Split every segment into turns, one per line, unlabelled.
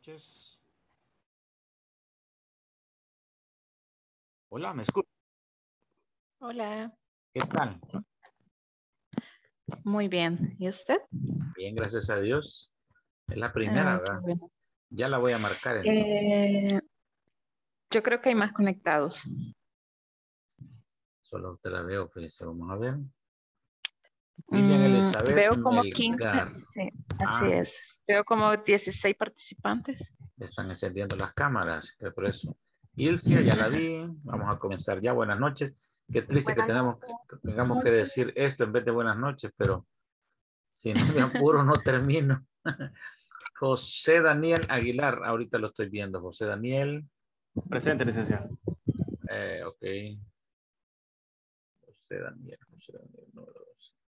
noches. Hola, ¿me escucho. Hola. ¿Qué tal? Muy bien. ¿Y usted?
Bien, gracias a Dios. Es la ah, primera, ¿verdad? Ya la voy a marcar. Eh,
yo creo que hay más conectados.
Solo te la veo, pues vamos a ver. Mm, Elizabeth. veo como 15. Sí, así ah. es.
Veo como 16 participantes.
Están encendiendo las cámaras, por eso. Ilcia, ya la vi. Vamos a comenzar ya. Buenas noches. Qué triste que, tenemos, tengamos que decir esto en vez de buenas noches, pero si no me apuro no termino. José Daniel Aguilar, ahorita lo estoy viendo. José Daniel. Presente, licenciado. Eh, ok. José Daniel, José Daniel, número 12.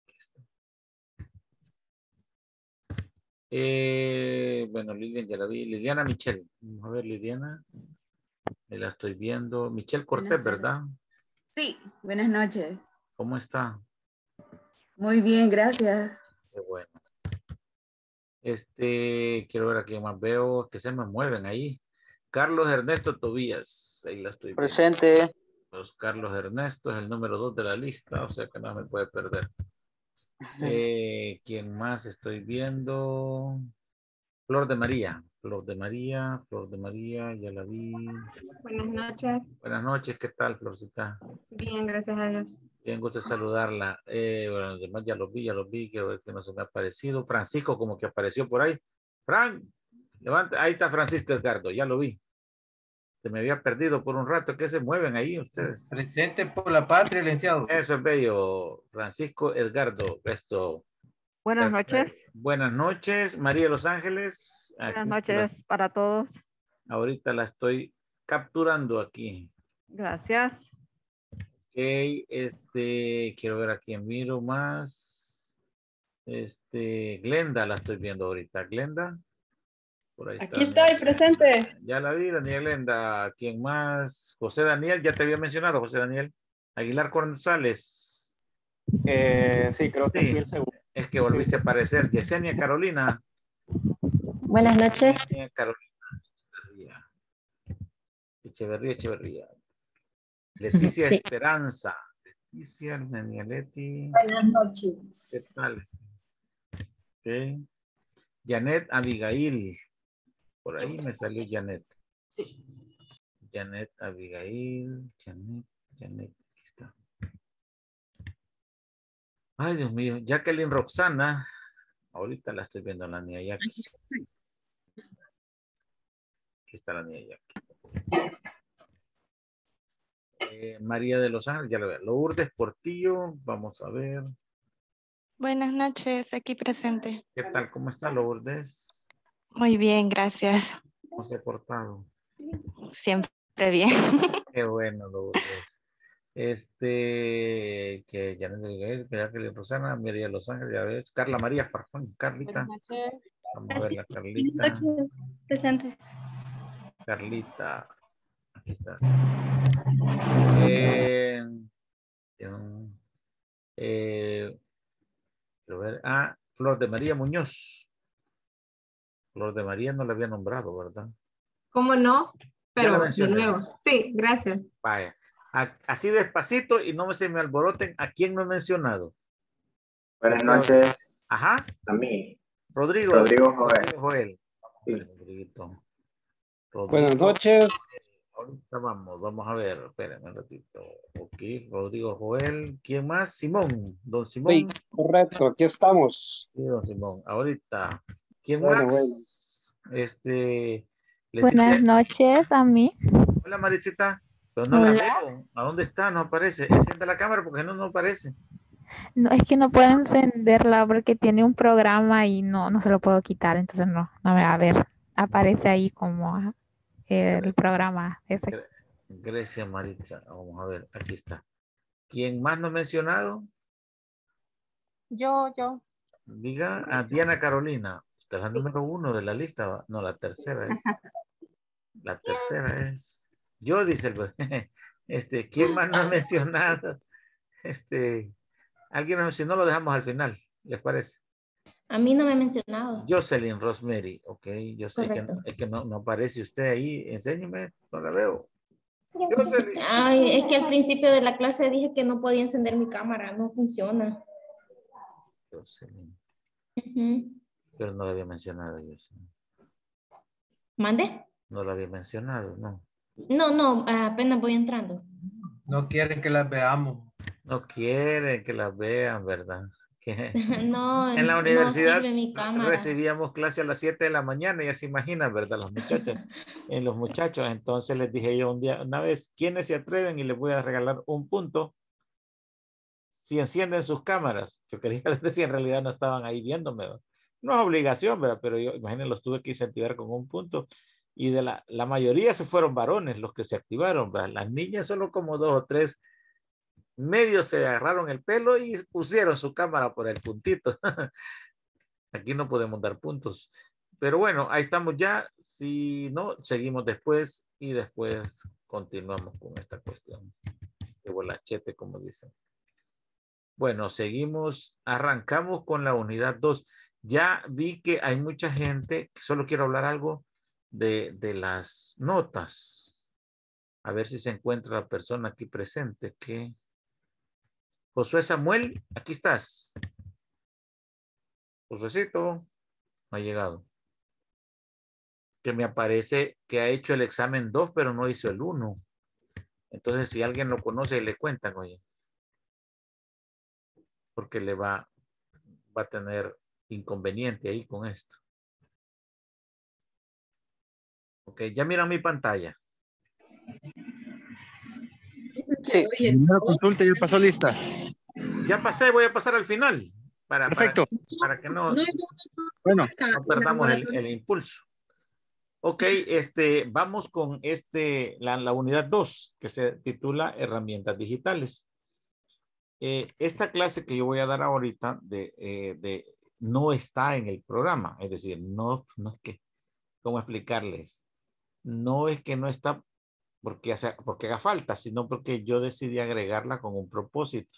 Eh, bueno, Lilian ya la vi. Liliana Michelle, Vamos a ver, Liliana. Me la estoy viendo. Michelle Cortés, ¿verdad?
Sí, buenas noches. ¿Cómo está? Muy bien, gracias.
Qué bueno. Este, quiero ver aquí más veo que se me mueven ahí. Carlos Ernesto Tobías, ahí la estoy. Presente. Los Carlos Ernesto es el número dos de la lista, o sea que no me puede perder. Eh, ¿Quién más estoy viendo? Flor de María. Flor de María, Flor de María, ya la vi. Buenas noches. Buenas noches, ¿qué tal, Florcita?
Bien, gracias a Dios.
Bien, gusto saludarla. Eh, bueno, además ya los vi, ya los vi, que, que no se me ha aparecido. Francisco como que apareció por ahí. Fran, levante, ahí está Francisco Edgardo, ya lo vi. Se me había perdido por un rato. ¿Qué se mueven ahí ustedes? Presente por la patria, licenciado. Eso es bello. Francisco Edgardo, esto. Buenas noches. Buenas noches, María Los Ángeles. Buenas noches
para todos.
Ahorita la estoy capturando aquí.
Gracias.
Ok, este, quiero ver a quién miro más. Este, Glenda, la estoy viendo ahorita. Glenda. Aquí
estoy presente.
Ya la vi, Daniel Enda. ¿Quién más? José Daniel, ya te había mencionado, José Daniel. Aguilar González. Eh, sí, creo que sí. El Es que volviste a aparecer. Yesenia Carolina. Buenas noches. Yesenia Carolina. Echeverría. Echeverría, Echeverría. Leticia Esperanza. Leticia Danieletti. Buenas noches. ¿Qué tal? Okay. Janet Abigail. Por ahí me salió Janet. Sí. Janet Abigail, Janet, Janet, aquí está. Ay, Dios mío, Jacqueline Roxana, ahorita la estoy viendo la niña Jackie. Aquí está la niña Jackie. Eh, María de Los Ángeles, ya lo veo. Lourdes Portillo, vamos a ver.
Buenas noches, aquí presente.
¿Qué tal? ¿Cómo está Lourdes?
Muy bien, gracias.
¿Cómo se ha portado?
Siempre bien.
Qué bueno, Lourdes. Este, que ya no le Ángel Rosana, María Los Ángeles, ya ves, Carla María Farfón, Carlita. Vamos a ver la Carlita. Presente. Carlita. Aquí está. Eh, eh, a ver, ah, Flor de María Muñoz. Flor de María no la había nombrado, ¿verdad?
¿Cómo no?
Pero de nuevo.
Sí, gracias.
Vaya. así despacito y no se me alboroten. ¿A quién no he mencionado?
Buenas noches.
Ajá. A mí. Rodrigo. Rodrigo Joel. Joel. Rodrigo. Buenas noches. Ahorita vamos, vamos a ver, espérenme un ratito. Ok, Rodrigo Joel, ¿quién más? Simón, don Simón. Sí, correcto, aquí estamos. Sí, don Simón, ahorita. ¿Quién más? Este, Buenas
noches a mí.
Hola Maricita, pues ¿A dónde está? No aparece. Encienda la cámara porque no, no aparece.
No, es que no puedo encenderla porque tiene un programa y no, no se lo puedo quitar, entonces no, no me va a ver. Aparece ahí como el programa. Ese.
Grecia Maritza, vamos a ver, aquí está. ¿Quién más no ha mencionado?
Yo, yo.
Diga a Diana Carolina la número uno de la lista, no, la tercera es. La tercera es. Yo, dice el. Este, ¿quién más no ha mencionado? Este, alguien si no lo dejamos al final, ¿les parece?
A mí no me ha mencionado.
Jocelyn Rosemary, ok, yo sé que, no, es que no, aparece usted ahí, enséñeme, no la veo.
Ay, es que al principio de la clase dije que no podía encender mi cámara, no funciona.
Jocelyn. Pero no la había mencionado yo. ¿Mande? No lo había mencionado, no.
No, no, apenas voy entrando.
No quieren que las veamos. No quieren que las vean, ¿verdad? no, en la universidad recibíamos clase a las 7 de la mañana, ya se imaginan, ¿verdad? Los muchachos, en eh, los muchachos. Entonces les dije yo un día, una vez, ¿quiénes se atreven? Y les voy a regalar un punto si encienden sus cámaras. Yo quería ver si en realidad no estaban ahí viéndome. ¿verdad? no es obligación, pero yo imagínense, los tuve que incentivar con un punto. Y de la, mayoría se fueron varones los que se activaron, las niñas solo como dos o tres medio se agarraron el pelo y pusieron su cámara por el puntito. Aquí no podemos dar puntos. Pero bueno, ahí estamos ya. Si no, seguimos después y después continuamos con esta cuestión. De bolachete, como dicen. Bueno, seguimos. Arrancamos con la unidad 2. Ya vi que hay mucha gente, solo quiero hablar algo de, las notas. A ver si se encuentra la persona aquí presente. Que... Josué Samuel, aquí estás. Josuecito, no ha llegado. Que me aparece que ha hecho el examen 2, pero no hizo el 1. Entonces, si alguien lo conoce, le cuentan, oye. Porque le va, va a tener inconveniente ahí con esto. Ok, ya mira mi pantalla.
Sí. consulta
ya pasó lista. Ya pasé, voy a pasar al final. Para, Perfecto. Para, que no, bueno, perdamos el, impulso. Ok, este, vamos con este, la, unidad 2, que se titula Herramientas Digitales. Eh, esta clase que yo voy a dar ahorita de, eh, de no está en el programa. Es decir, no, no es que, ¿cómo explicarles? No es que no está porque, hace, porque haga falta, sino porque yo decidí agregarla con un propósito.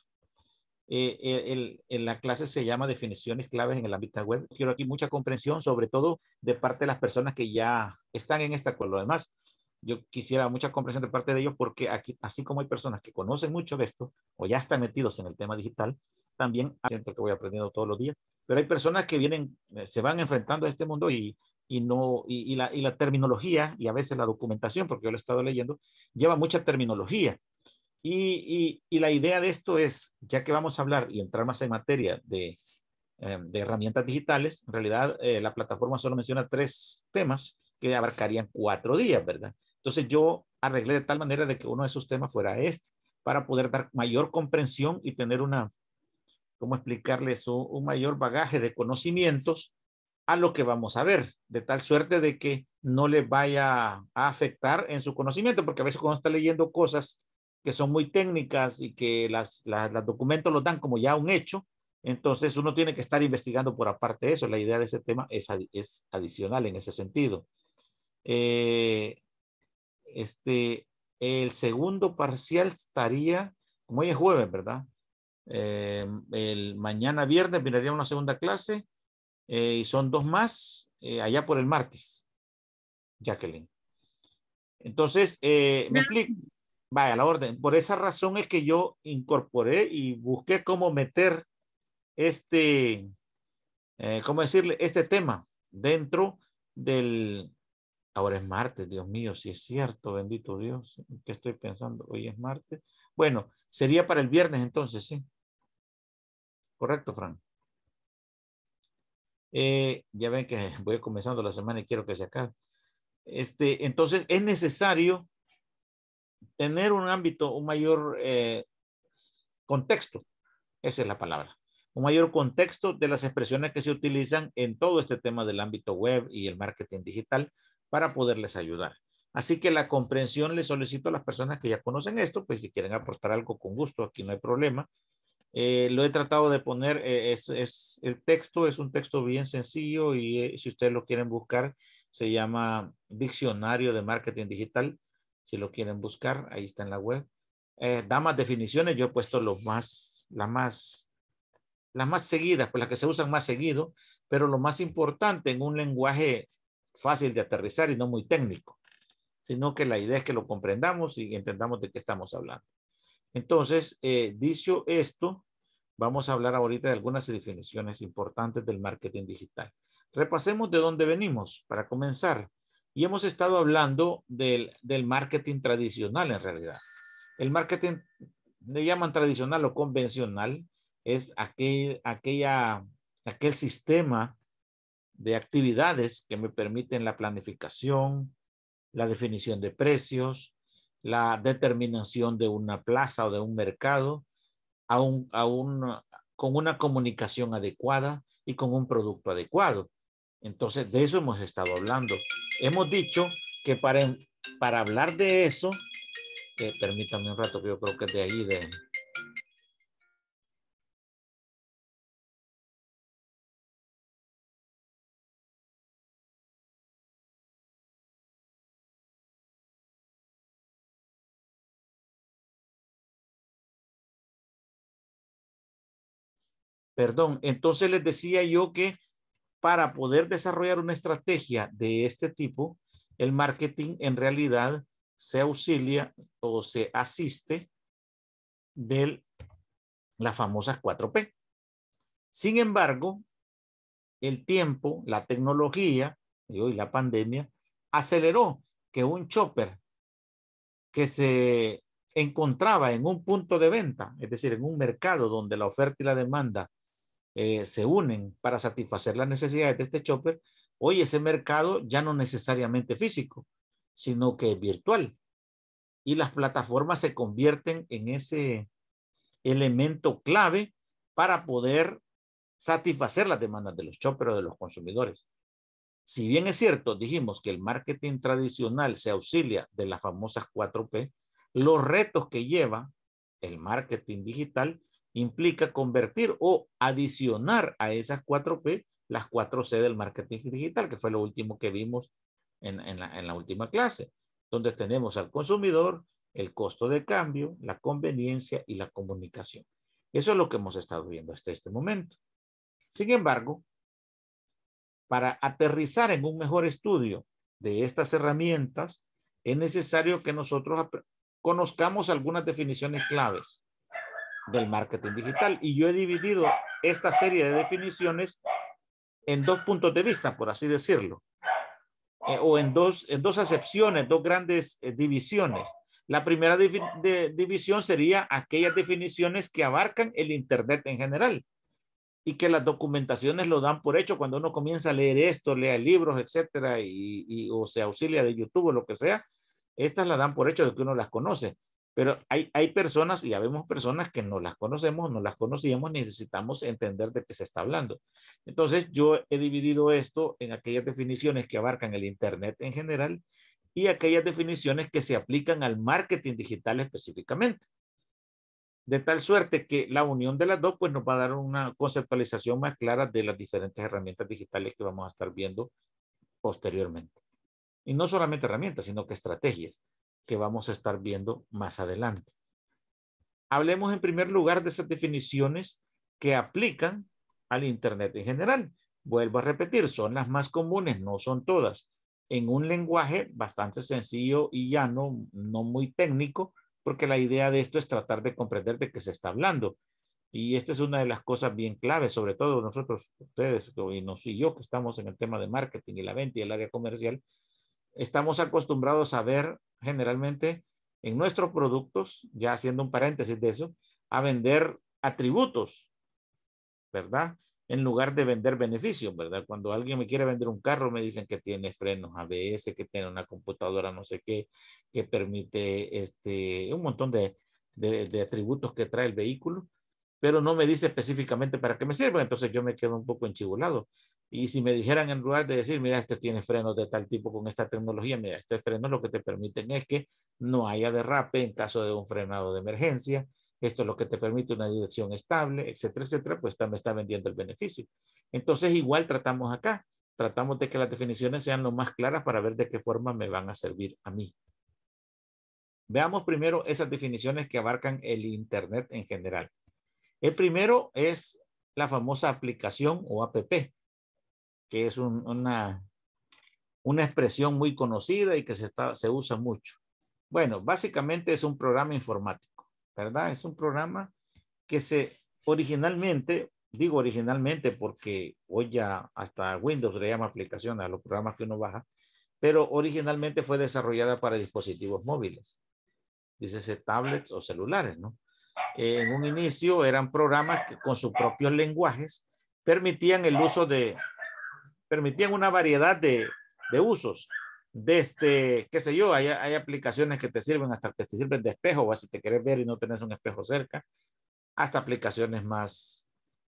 Eh, eh, en la clase se llama Definiciones claves en el ámbito web. Quiero aquí mucha comprensión, sobre todo de parte de las personas que ya están en esta con lo demás. Yo quisiera mucha comprensión de parte de ellos porque aquí, así como hay personas que conocen mucho de esto o ya están metidos en el tema digital, también siento que voy aprendiendo todos los días pero hay personas que vienen, eh, se van enfrentando a este mundo y, y no, y, y, la, y la terminología y a veces la documentación, porque yo lo he estado leyendo, lleva mucha terminología. Y, y, la idea de esto es, ya que vamos a hablar y entrar más en materia de, em, de herramientas digitales, en realidad eh, la plataforma solo menciona tres temas que abarcarían cuatro días, ¿verdad? Entonces yo arreglé de tal manera de que uno de esos temas fuera este, para poder dar mayor comprensión y tener una, cómo explicarles un, mayor bagaje de conocimientos a lo que vamos a ver, de tal suerte de que no le vaya a afectar en su conocimiento, porque a veces cuando está leyendo cosas que son muy técnicas y que las, documentos lo dan como ya un hecho, entonces uno tiene que estar investigando por aparte de eso. La idea de ese tema es, es adicional en ese sentido. Eh, este, el segundo parcial estaría, como hoy es jueves, ¿verdad? Eh, el mañana viernes miraría una segunda clase eh, y son dos más eh, allá por el martes, Jacqueline. Entonces, me ah. explico. Vaya, la orden. Por esa razón es que yo incorporé y busqué cómo meter este, ¿cómo decirle? Este tema dentro del... Ahora es martes, Dios mío, si es cierto, bendito Dios, ¿qué estoy pensando? Hoy es martes. Bueno, sería para el viernes entonces, sí. Correcto, Fran. Eh, ya ven que voy comenzando la semana y quiero que se acabe. Este, entonces, es necesario tener un ámbito, un mayor eh, contexto. Esa es la palabra. Un mayor contexto de las expresiones que se utilizan en todo este tema del ámbito web y el marketing digital para poderles ayudar. Así que la comprensión le solicito a las personas que ya conocen esto, pues si quieren aportar algo con gusto, aquí no hay problema. Eh, lo he tratado de poner, eh, es, el texto es un texto bien sencillo y eh, si ustedes lo quieren buscar, se llama Diccionario de Marketing Digital, si lo quieren buscar, ahí está en la web. da más definiciones, yo he puesto los más, las más, las más seguidas, pues las que se usan más seguido, pero lo más importante en un lenguaje fácil de aterrizar y no muy técnico, sino que la idea es que lo comprendamos y entendamos de qué estamos hablando. Entonces, eh, dicho esto, vamos a hablar ahorita de algunas definiciones importantes del marketing digital. Repasemos de dónde venimos para comenzar. Y hemos estado hablando del, del marketing tradicional en realidad. El marketing, le llaman tradicional o convencional, es aquel, aquella, aquel sistema de actividades que me permiten la planificación, la definición de precios, la determinación de una plaza o de un mercado a a con una comunicación adecuada y con un producto adecuado. Entonces, de eso hemos estado hablando. Hemos dicho que para, para hablar de eso, eh, permítanme un rato, que yo creo que es de ahí, de, Perdón, entonces les decía yo que para poder desarrollar una estrategia de este tipo, el marketing en realidad se auxilia o se asiste de las famosas 4P. Sin embargo, el tiempo, la tecnología y hoy la pandemia aceleró que un chopper que se encontraba en un punto de venta, es decir, en un mercado donde la oferta y la demanda eh, se unen para satisfacer las necesidades de este shopper, hoy ese mercado ya no necesariamente físico, sino que es virtual. Y las plataformas se convierten en ese elemento clave para poder satisfacer las demandas de los shoppers de los consumidores. Si bien es cierto, dijimos que el marketing tradicional se auxilia de las famosas 4P, los retos que lleva el marketing digital implica convertir o adicionar a esas 4P las 4C del marketing digital, que fue lo último que vimos en, en la última clase, donde tenemos al consumidor, el costo de cambio, la conveniencia y la comunicación. Eso es lo que hemos estado viendo hasta este momento. Sin embargo, para aterrizar en un mejor estudio de estas herramientas, es necesario que nosotros conozcamos algunas definiciones claves del marketing digital. Y yo he dividido esta serie de definiciones en dos puntos de vista, por así decirlo, eh, o en dos, dos acepciones, dos grandes eh, divisiones. La primera división sería aquellas definiciones que abarcan el Internet en general y que las documentaciones lo dan por hecho cuando uno comienza a leer esto, lea libros, etcétera, y, o se auxilia de YouTube o lo que sea, estas las dan por hecho de que uno las conoce. Pero hay, hay personas, y ya vemos personas que no las conocemos, no las conocíamos, necesitamos entender de qué se está hablando. Entonces, yo he dividido esto en aquellas definiciones que abarcan el Internet en general y aquellas definiciones que se aplican al marketing digital específicamente. De tal suerte que la unión de las dos pues, nos va a dar una conceptualización más clara de las diferentes herramientas digitales que vamos a estar viendo posteriormente. Y no solamente herramientas, sino que estrategias que vamos a estar viendo más adelante. Hablemos en primer lugar de esas definiciones que aplican al Internet en general. Vuelvo a repetir, son las más comunes, no son todas. En un lenguaje bastante sencillo y llano, no muy técnico, porque la idea de esto es tratar de comprender de qué se está hablando. Y esta es una de las cosas bien claves, sobre todo nosotros, ustedes y, nos, y yo que estamos en el tema de marketing y la venta y el área comercial, estamos acostumbrados a ver generalmente en nuestros productos, ya haciendo un paréntesis de eso, a vender atributos, ¿verdad? En lugar de vender beneficios, ¿verdad? Cuando alguien me quiere vender un carro, me dicen que tiene frenos ABS, que tiene una computadora, no sé qué, que permite este, un montón de, de, de atributos que trae el vehículo pero no me dice específicamente para qué me sirve, entonces yo me quedo un poco enchibulado. Y si me dijeran en lugar de decir, mira, este tiene frenos de tal tipo con esta tecnología, mira, este freno lo que te permiten es que no haya derrape en caso de un frenado de emergencia, esto es lo que te permite una dirección estable, etcétera, etcétera, pues también está vendiendo el beneficio. Entonces igual tratamos acá, tratamos de que las definiciones sean lo más claras para ver de qué forma me van a servir a mí. Veamos primero esas definiciones que abarcan el Internet en general. El primero es la famosa aplicación o APP, que es una, una expresión muy conocida y que se, usa mucho. Bueno, básicamente es un programa informático, ¿verdad? Es un programa que se originalmente, digo originalmente porque hoy ya hasta Windows le llama aplicación a los programas que uno baja, pero originalmente fue desarrollada para dispositivos móviles. Dice eh, tablets o celulares, ¿no? en un inicio eran programas que con sus propios lenguajes permitían el uso de, permitían una variedad de, de usos. Desde, qué sé yo, hay, aplicaciones que te sirven hasta que te sirven de espejo, o si te quieres ver y no tenés un espejo cerca, hasta aplicaciones más,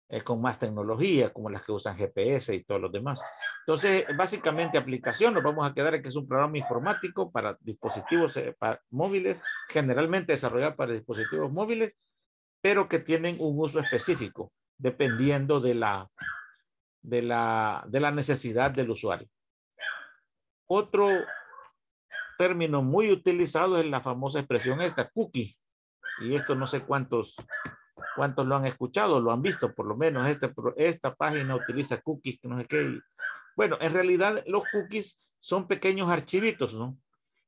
eh, con más tecnología, como las que usan GPS y todos los demás. Entonces, básicamente aplicación, nos vamos a quedar en que es un programa informático para dispositivos eh, móviles, generalmente desarrollado para dispositivos móviles, pero que tienen un uso específico, dependiendo de la, de de la necesidad del usuario. Otro término muy utilizado es la famosa expresión esta, cookie. Y esto no sé cuántos ¿Cuántos lo han escuchado? Lo han visto, por lo menos este, esta página utiliza cookies, que no sé qué. Bueno, en realidad los cookies son pequeños archivitos, ¿no?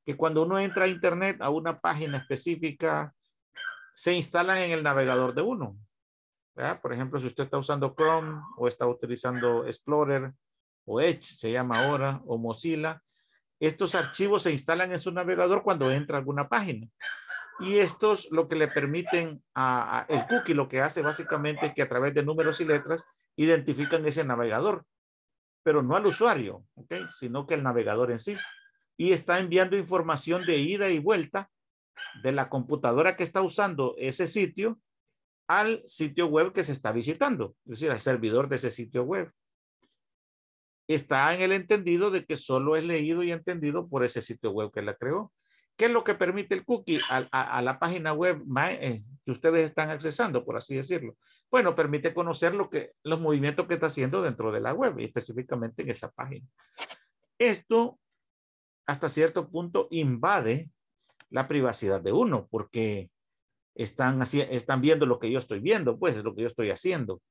Que cuando uno entra a internet a una página específica, se instalan en el navegador de uno. Por ejemplo, si usted está usando Chrome o está utilizando Explorer o Edge, se llama ahora, o Mozilla, estos archivos se instalan en su navegador cuando entra a alguna página. Y estos lo que le permiten a, el cookie, lo que hace básicamente es que a través de números y letras identifican ese navegador, pero no al usuario, sino que el navegador en sí. Y está enviando información de ida y vuelta de la computadora que está usando ese sitio al sitio web que se está visitando, es decir, al servidor de ese sitio web. Está en el entendido de que solo es leído y entendido por ese sitio web que la creó. ¿Qué es lo que permite el cookie a, la página web eh, que ustedes están accesando, por así decirlo? Bueno, permite conocer lo que, los movimientos que está haciendo dentro de la web, y específicamente en esa página. Esto, hasta cierto punto, invade la privacidad de uno, porque están, así, están viendo lo que yo estoy viendo, pues es lo que yo estoy haciendo.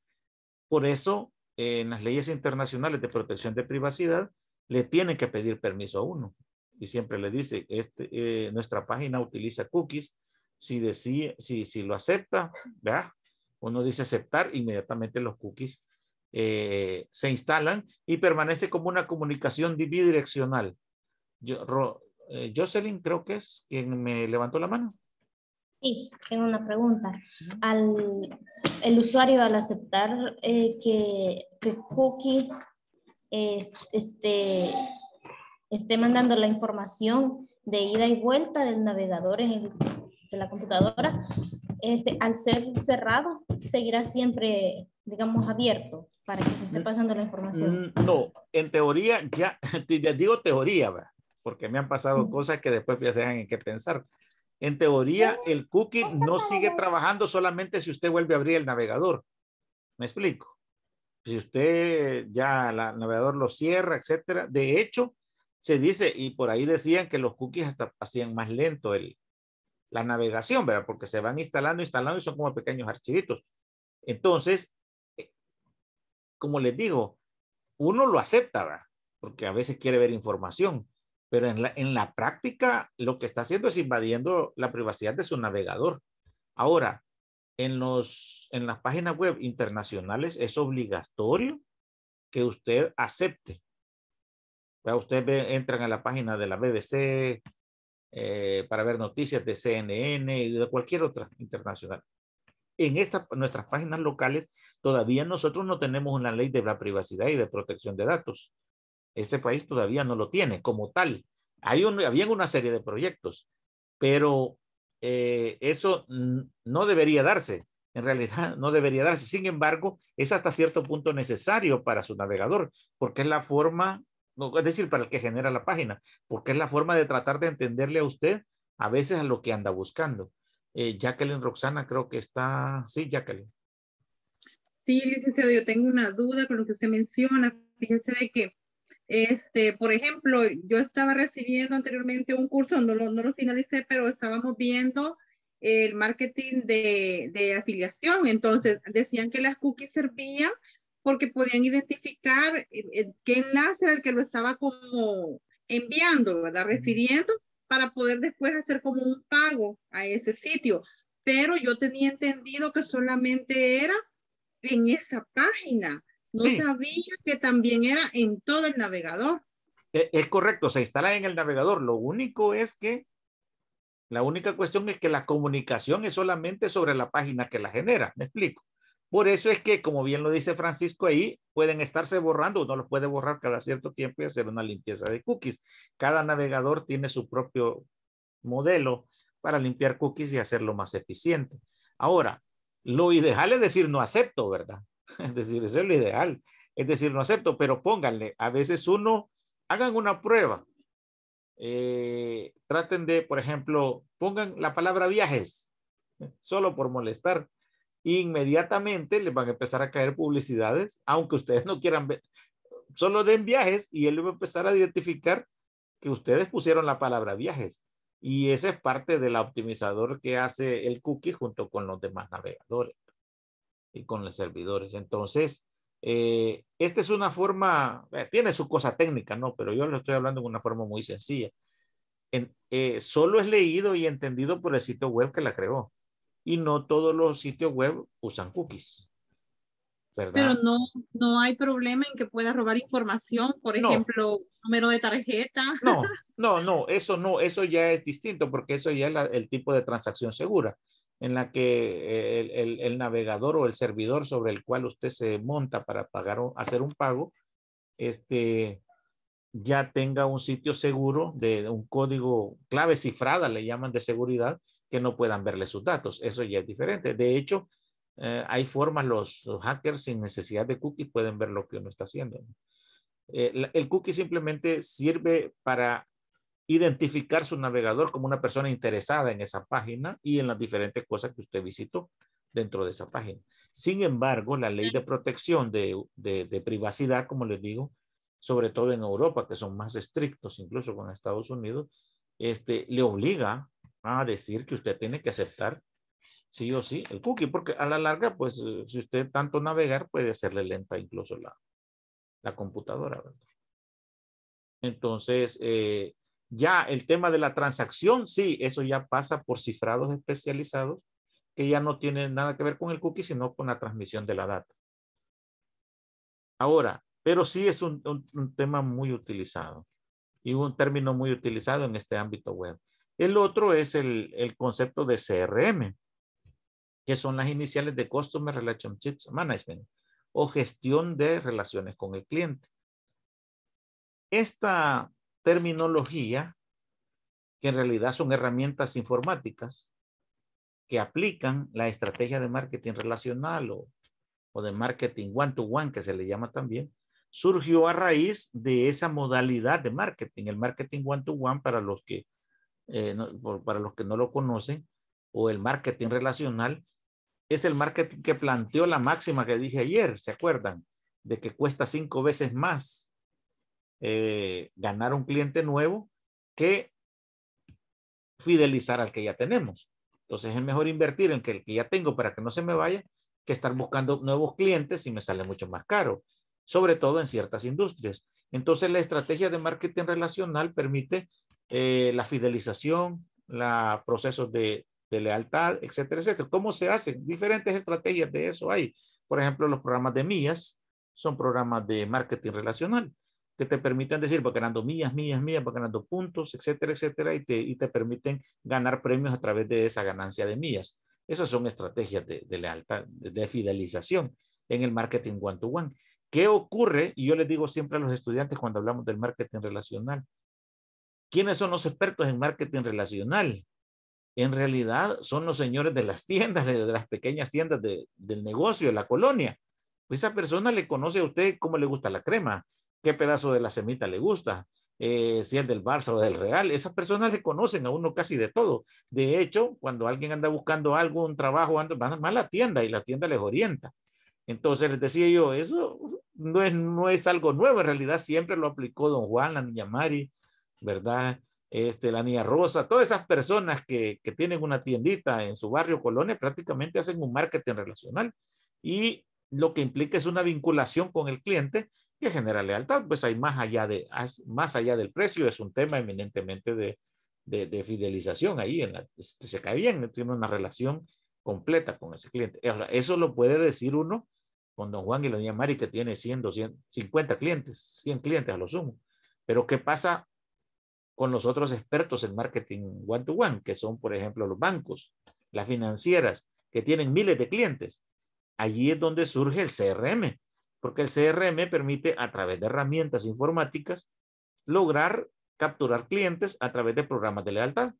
Por eso, en las leyes internacionales de protección de privacidad, le tienen que pedir permiso a uno y siempre le dice, este, eh, nuestra página utiliza cookies, si, si, lo acepta, ¿verdad? uno dice aceptar, inmediatamente los cookies eh, se instalan y permanece como una comunicación bidireccional. Yo, eh, Jocelyn creo que es quien me levantó la mano.
Sí, tengo una pregunta. Al, el usuario al aceptar que, que cookie este, esté mandando la información de ida y vuelta del navegador en el, de la computadora, este, al ser cerrado, seguirá siempre, digamos, abierto para que se esté mm, pasando la información.
Mm, no, en teoría ya, ya digo teoría, porque me han pasado cosas que después ya se dejan en qué pensar. En teoría, el cookie no sigue trabajando solamente si usted vuelve a abrir el navegador. ¿Me explico? Si usted ya el navegador lo cierra, etcétera. De hecho, se dice, y por ahí decían que los cookies hasta hacían más lento el, la navegación, ¿verdad? Porque se van instalando, instalando y son como pequeños archivitos. Entonces, eh, como les digo, uno lo acepta, ¿verdad? Porque a veces quiere ver información, pero en la, en la práctica lo que está haciendo es invadiendo la privacidad de su navegador. Ahora, en, los, en las páginas web internacionales es obligatorio que usted acepte Ustedes entran a la página de la BBC eh, para ver noticias de CNN y de cualquier otra internacional. En estas nuestras páginas locales todavía nosotros no tenemos una ley de la privacidad y de protección de datos. Este país todavía no lo tiene como tal. Hay había una serie de proyectos, pero eh, eso no debería darse. En realidad no debería darse. Sin embargo, es hasta cierto punto necesario para su navegador, porque es la forma es decir, para el que genera la página, porque es la forma de tratar de entenderle a usted a veces a lo que anda buscando. Eh, Jacqueline Roxana creo que está, sí, Jacqueline.
Sí, licenciado, yo tengo una duda con lo que usted menciona. Fíjese de que, este, por ejemplo, yo estaba recibiendo anteriormente un curso, no lo, no lo finalicé, pero estábamos viendo el marketing de, de afiliación. Entonces, decían que las cookies servían porque podían identificar eh, eh, qué enlace era el que lo estaba como enviando, ¿verdad? Refiriendo para poder después hacer como un pago a ese sitio. Pero yo tenía entendido que solamente era en esa página. No sabía que también era en todo el navegador.
E, es correcto, se instala en el navegador. Lo único es que, la única cuestión es que la comunicación es solamente sobre la página que la genera. ¿Me explico? Por eso es que, como bien lo dice Francisco ahí, pueden estarse borrando, uno los puede borrar cada cierto tiempo y hacer una limpieza de cookies. Cada navegador tiene su propio modelo para limpiar cookies y hacerlo más eficiente. Ahora, lo ideal es decir no acepto, ¿verdad? Es decir, eso es lo ideal. Es decir, no acepto, pero pónganle, a veces uno, hagan una prueba. Eh, traten de, por ejemplo, pongan la palabra viajes, ¿eh? solo por molestar inmediatamente les van a empezar a caer publicidades, aunque ustedes no quieran ver, solo den viajes y él va a empezar a identificar que ustedes pusieron la palabra viajes. Y esa es parte del optimizador que hace el cookie junto con los demás navegadores y con los servidores. Entonces, eh, esta es una forma, eh, tiene su cosa técnica, ¿no? Pero yo lo estoy hablando de una forma muy sencilla. En, eh, solo es leído y entendido por el sitio web que la creó y no todos los sitios web usan cookies. ¿verdad? Pero no,
no hay problema en que pueda robar información, por ejemplo, número de tarjeta. No,
no, no, eso no, eso ya es distinto porque eso ya es el tipo de transacción segura en la que eh, el, el, el, navegador o el servidor sobre el cual usted se monta para pagar o hacer un pago, este, ya tenga un sitio seguro de un código clave cifrada, le llaman de seguridad, que no puedan verle sus datos. Eso ya es diferente. De hecho, eh, hay formas, los, hackers sin necesidad de cookies pueden ver lo que uno está haciendo. Eh, el cookie simplemente sirve para identificar su navegador como una persona interesada en esa página y en las diferentes cosas que usted visitó dentro de esa página. Sin embargo, la ley de protección de, privacidad, como les digo, sobre todo en Europa, que son más estrictos incluso con Estados Unidos, este, le obliga a decir que usted tiene que aceptar sí o sí el cookie, porque a la larga, pues eh, si usted tanto navegar, puede hacerle lenta incluso la, la computadora. Entonces, eh, ya el tema de la transacción, sí, eso ya pasa por cifrados especializados que ya no tienen nada que ver con el cookie, sino con la transmisión de la data. Ahora, pero sí es un tema muy utilizado y un término muy utilizado en este ámbito web. El otro es el, concepto de CRM, que son las iniciales de Customer Relationship Management o gestión de relaciones con el cliente. Esta terminología, que en realidad son herramientas informáticas que aplican la estrategia de marketing relacional o, de marketing one-to-one, que se le llama también, surgió a raíz de esa modalidad de marketing, el marketing one to -one para los que eh, para los que no lo conocen, o el marketing relacional, es el marketing que planteó la máxima que dije ayer, ¿se acuerdan? De que cuesta cinco veces más eh, ganar un cliente nuevo que fidelizar al que ya tenemos. Entonces es mejor invertir en que el que ya tengo para que no se me vaya que estar buscando nuevos clientes y me sale mucho más caro, sobre todo en ciertas industrias. Entonces la estrategia de marketing relacional permite eh, la fidelización, la, procesos de, lealtad, etcétera, etcétera. ¿Cómo se hacen? Diferentes estrategias de eso hay. Por ejemplo, los programas de millas son programas de marketing relacional que te permiten decir, va ganando millas, millas, millas, va ganando puntos, etcétera, etcétera, y te, y te permiten ganar premios a través de esa ganancia de millas. Esas son estrategias de, lealtad, de, fidelización en el marketing one-to-one. one to qué ocurre? Y yo les digo siempre a los estudiantes cuando hablamos del marketing relacional, ¿Quiénes son los expertos en marketing relacional? En realidad son los señores de las tiendas, de las pequeñas tiendas del negocio, de la colonia. Pues esa persona le conoce a usted cómo le gusta la crema, qué pedazo de la semita le gusta, eh, si es del Barça o del Real. Esas personas le conocen a uno casi de todo. De hecho, cuando alguien anda buscando algo, un trabajo, van a la tienda y la tienda les orienta. Entonces les decía yo, eso no es, no es algo nuevo, en realidad siempre lo aplicó don Juan, la niña Mari, ¿verdad? Este, la Niña Rosa, todas esas personas que, que tienen una tiendita en su barrio, colonia, prácticamente hacen un marketing relacional y lo que implica es una vinculación con el cliente que genera lealtad, pues hay más allá, de, más allá del precio, es un tema eminentemente de, de, fidelización ahí, en se cae bien, tiene una relación completa con ese cliente. Eso lo puede decir uno con don Juan y la niña Mari, que tiene 100, cincuenta clientes, 100 clientes a lo sumo. Pero ¿qué pasa con los otros expertos en marketing one-to-one, que son, por ejemplo, los bancos, las financieras, que tienen miles de clientes. Allí es donde surge el CRM, porque el CRM permite, a través de herramientas informáticas, lograr capturar clientes a través de programas de lealtad.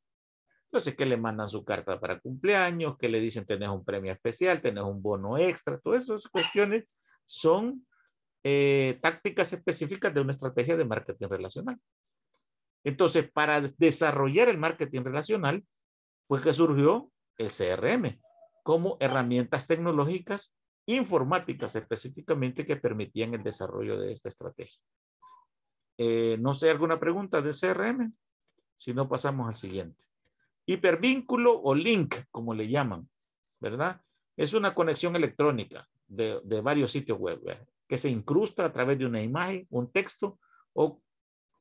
Entonces, que le mandan su carta para cumpleaños, que le dicen tenés un premio especial, tenés un bono extra, todas esas cuestiones son eh, tácticas específicas de una estrategia de marketing relacional. Entonces, para desarrollar el marketing relacional, fue que surgió el CRM como herramientas tecnológicas informáticas específicamente que permitían el desarrollo de esta estrategia. Eh, no sé, alguna pregunta de CRM, si no pasamos al siguiente. Hipervínculo o link, como le llaman, ¿verdad? Es una conexión electrónica de, varios sitios web que se incrusta a través de una imagen, un texto o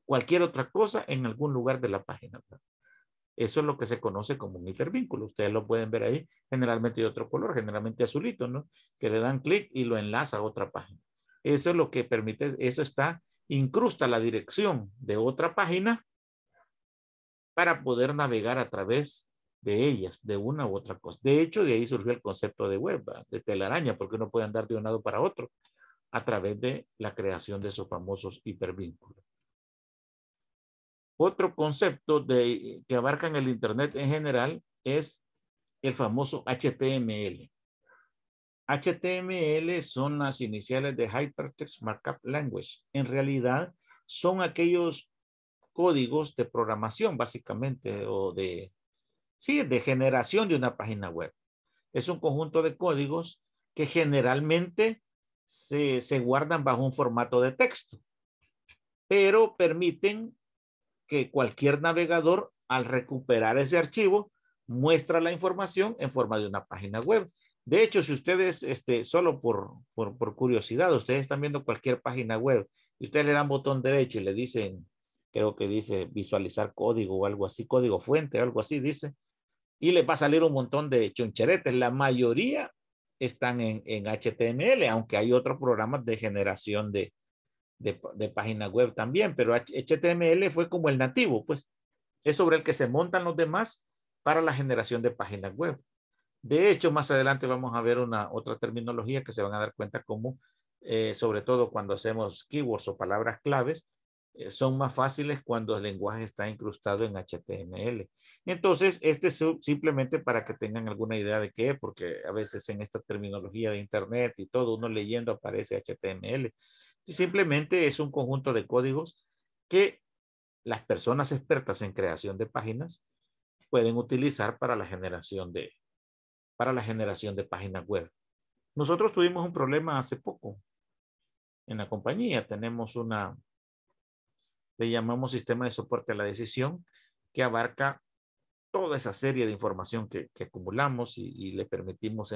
cualquier otra cosa en algún lugar de la página. Eso es lo que se conoce como un hipervínculo. Ustedes lo pueden ver ahí, generalmente de otro color, generalmente azulito, ¿no? Que le dan clic y lo enlaza a otra página. Eso es lo que permite, eso está, incrusta la dirección de otra página para poder navegar a través de ellas, de una u otra cosa. De hecho, de ahí surgió el concepto de web, de telaraña, porque uno puede andar de un lado para otro a través de la creación de esos famosos hipervínculos. Otro concepto de, que en el Internet en general es el famoso HTML. HTML son las iniciales de Hypertext Markup Language. En realidad, son aquellos códigos de programación, básicamente, o de, sí, de generación de una página web. Es un conjunto de códigos que generalmente se, se guardan bajo un formato de texto, pero permiten que cualquier navegador al recuperar ese archivo muestra la información en forma de una página web. De hecho, si ustedes, este, solo por, por, curiosidad, ustedes están viendo cualquier página web y ustedes le dan botón derecho y le dicen, creo que dice visualizar código o algo así, código fuente o algo así, dice, y le va a salir un montón de choncheretes. La mayoría están en, en HTML, aunque hay otros programas de generación de, de, página web también, pero HTML fue como el nativo, pues es sobre el que se montan los demás para la generación de páginas web. De hecho, más adelante vamos a ver una otra terminología que se van a dar cuenta como, eh, sobre todo cuando hacemos keywords o palabras claves, eh, son más fáciles cuando el lenguaje está incrustado en HTML. Entonces, este es simplemente para que tengan alguna idea de qué, porque a veces en esta terminología de Internet y todo, uno leyendo aparece HTML, Simplemente es un conjunto de códigos que las personas expertas en creación de páginas pueden utilizar para la generación de, la generación de páginas web. Nosotros tuvimos un problema hace poco en la compañía. Tenemos una, le llamamos sistema de soporte a la decisión, que abarca toda esa serie de información que, acumulamos y, le permitimos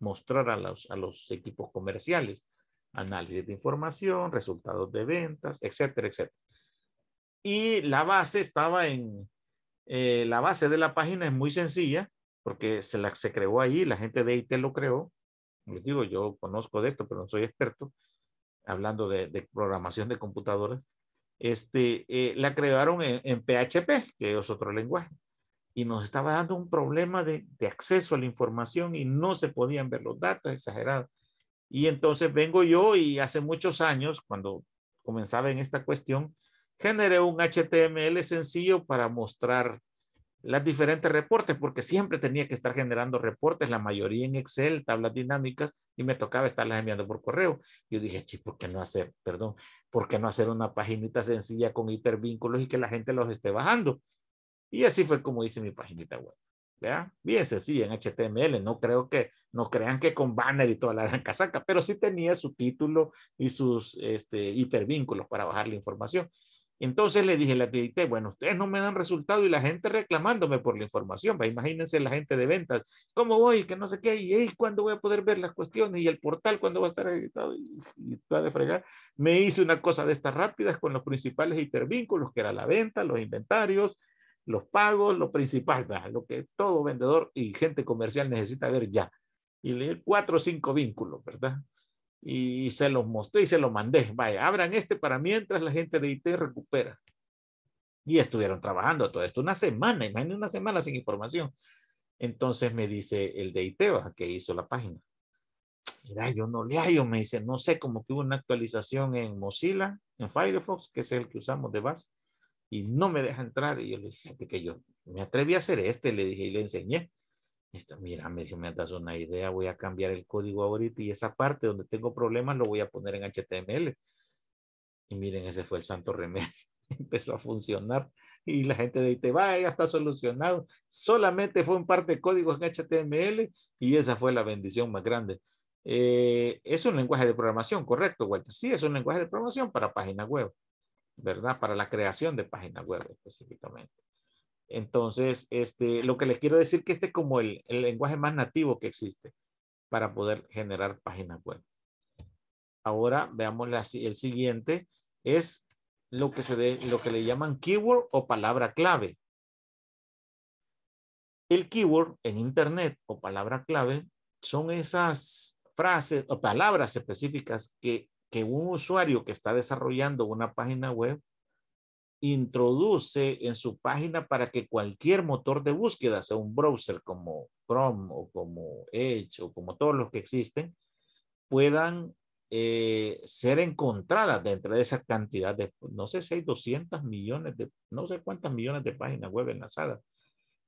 mostrar a los, a los equipos comerciales análisis de información, resultados de ventas, etcétera, etcétera. Y la base estaba en, eh, la base de la página es muy sencilla, porque se, la, se creó ahí, la gente de IT lo creó. Les digo, yo conozco de esto, pero no soy experto, hablando de, programación de computadoras. Este, eh, la crearon en, PHP, que es otro lenguaje, y nos estaba dando un problema de, de acceso a la información y no se podían ver los datos, exagerados. Y entonces vengo yo y hace muchos años, cuando comenzaba en esta cuestión, generé un HTML sencillo para mostrar las diferentes reportes, porque siempre tenía que estar generando reportes, la mayoría en Excel, tablas dinámicas, y me tocaba estarlas enviando por correo. Yo dije, chi ¿por qué no hacer, perdón, por qué no hacer una paginita sencilla con hipervínculos y que la gente los esté bajando? Y así fue como hice mi paginita web. ¿verdad? sí sí, en HTML, no creo que, no crean que con banner y toda la gran casaca, pero sí tenía su título y sus este, hipervínculos para bajar la información. Entonces le dije, la acredité, bueno, ustedes no me dan resultado y la gente reclamándome por la información, imagínense la gente de ventas, ¿cómo voy? Que no sé qué, y ¿cuándo voy a poder ver las cuestiones? Y el portal, ¿cuándo va a estar editado? Y, y a de fregar. Me hice una cosa de estas rápidas con los principales hipervínculos, que era la venta, los inventarios, los pagos, lo principal, lo que todo vendedor y gente comercial necesita ver ya. Y leer cuatro o cinco vínculos, ¿verdad? Y se los mostré y se los mandé. Vaya, abran este para mientras la gente de IT recupera. Y estuvieron trabajando todo esto una semana, imagínense una semana sin información. Entonces me dice el de IT, que hizo la página. Mira, yo no le hallo, me dice, no sé, como que hubo una actualización en Mozilla, en Firefox, que es el que usamos de base y no me deja entrar. Y yo le dije, que yo me atreví a hacer este, le dije y le enseñé. Esto, mira, me dijo, me das una idea, voy a cambiar el código ahorita y esa parte donde tengo problemas lo voy a poner en HTML. Y miren, ese fue el santo remedio. Empezó a funcionar y la gente de ahí te va, ya está solucionado. Solamente fue un par de códigos en HTML y esa fue la bendición más grande. Eh, es un lenguaje de programación, correcto, Walter. Sí, es un lenguaje de programación para páginas web. ¿verdad? Para la creación de páginas web específicamente. Entonces, este, lo que les quiero decir que este es como el, lenguaje más nativo que existe para poder generar páginas web. Ahora veamos la, el siguiente, es lo que, se lo que le llaman keyword o palabra clave. El keyword en internet o palabra clave son esas frases o palabras específicas que que un usuario que está desarrollando una página web introduce en su página para que cualquier motor de búsqueda, sea un browser como Chrome o como Edge o como todos los que existen, puedan eh, ser encontradas dentro de esa cantidad de, no sé si hay 200 millones de, no sé cuántas millones de páginas web enlazadas,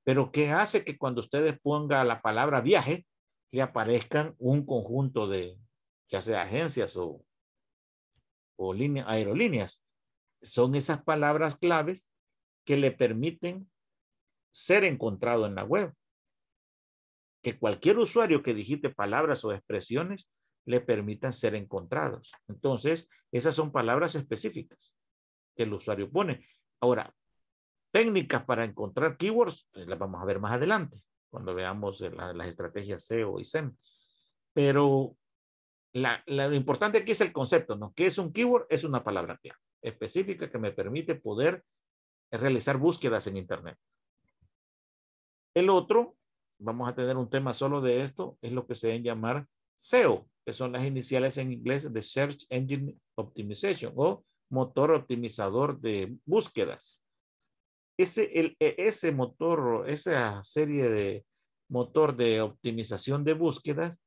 pero que hace que cuando ustedes pongan la palabra viaje, le aparezcan un conjunto de, ya sea agencias o o línea, aerolíneas. Son esas palabras claves que le permiten ser encontrado en la web. Que cualquier usuario que digite palabras o expresiones le permitan ser encontrados. Entonces, esas son palabras específicas que el usuario pone. Ahora, técnicas para encontrar keywords, pues, las vamos a ver más adelante, cuando veamos eh, las, las estrategias SEO y SEM. Pero lo importante aquí es el concepto, ¿no? ¿Qué es un keyword? Es una palabra clave específica que me permite poder realizar búsquedas en Internet. El otro, vamos a tener un tema solo de esto, es lo que se deben llamar SEO, que son las iniciales en inglés de Search Engine Optimization o motor optimizador de búsquedas. el, e, ese motor, esa serie de motor de optimización de búsquedas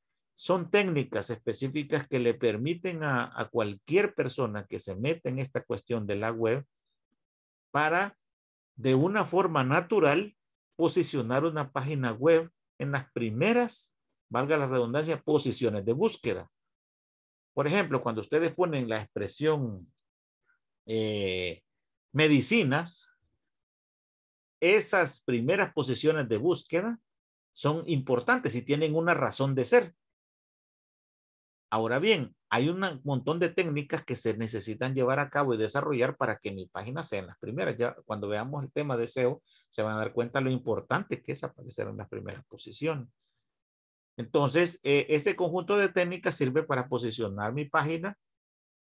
son técnicas específicas que le permiten a, cualquier persona que se mete en esta cuestión de la web para, de una forma natural, posicionar una página web en las primeras, valga la redundancia, posiciones de búsqueda. Por ejemplo, cuando ustedes ponen la expresión eh, medicinas, esas primeras posiciones de búsqueda son importantes y tienen una razón de ser. Ahora bien, hay un montón de técnicas que se necesitan llevar a cabo y desarrollar para que mi página sea en las primeras. Ya cuando veamos el tema de SEO, se van a dar cuenta lo importante que es aparecer en las primeras posiciones. Entonces, eh, este conjunto de técnicas sirve para posicionar mi página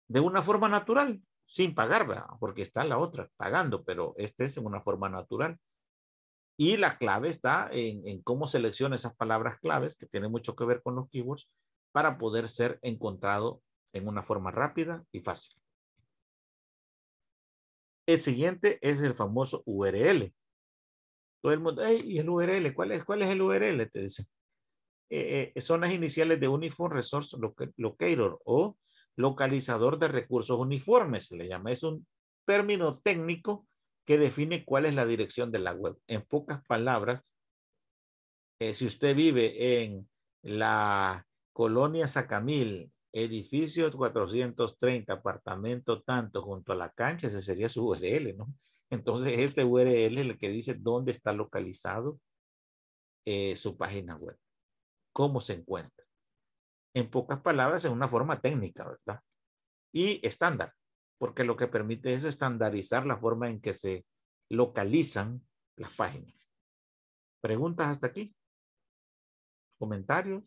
de una forma natural, sin pagar, porque está la otra pagando, pero este es en una forma natural. Y la clave está en, en cómo selecciona esas palabras claves, que tiene mucho que ver con los keywords, para poder ser encontrado en una forma rápida y fácil. El siguiente es el famoso URL. Todo el mundo, ¿y el URL? ¿Cuál es, cuál es el URL? Te dicen. son eh, eh, las iniciales de Uniform Resource Locator o localizador de recursos uniformes, se le llama. Es un término técnico que define cuál es la dirección de la web. En pocas palabras, eh, si usted vive en la Colonia Sacamil, edificio 430, apartamento tanto junto a la cancha, ese sería su URL, ¿no? Entonces, este URL es el que dice dónde está localizado eh, su página web, cómo se encuentra. En pocas palabras, en una forma técnica, ¿verdad? Y estándar, porque lo que permite eso es estandarizar la forma en que se localizan las páginas. ¿Preguntas hasta aquí? ¿Comentarios?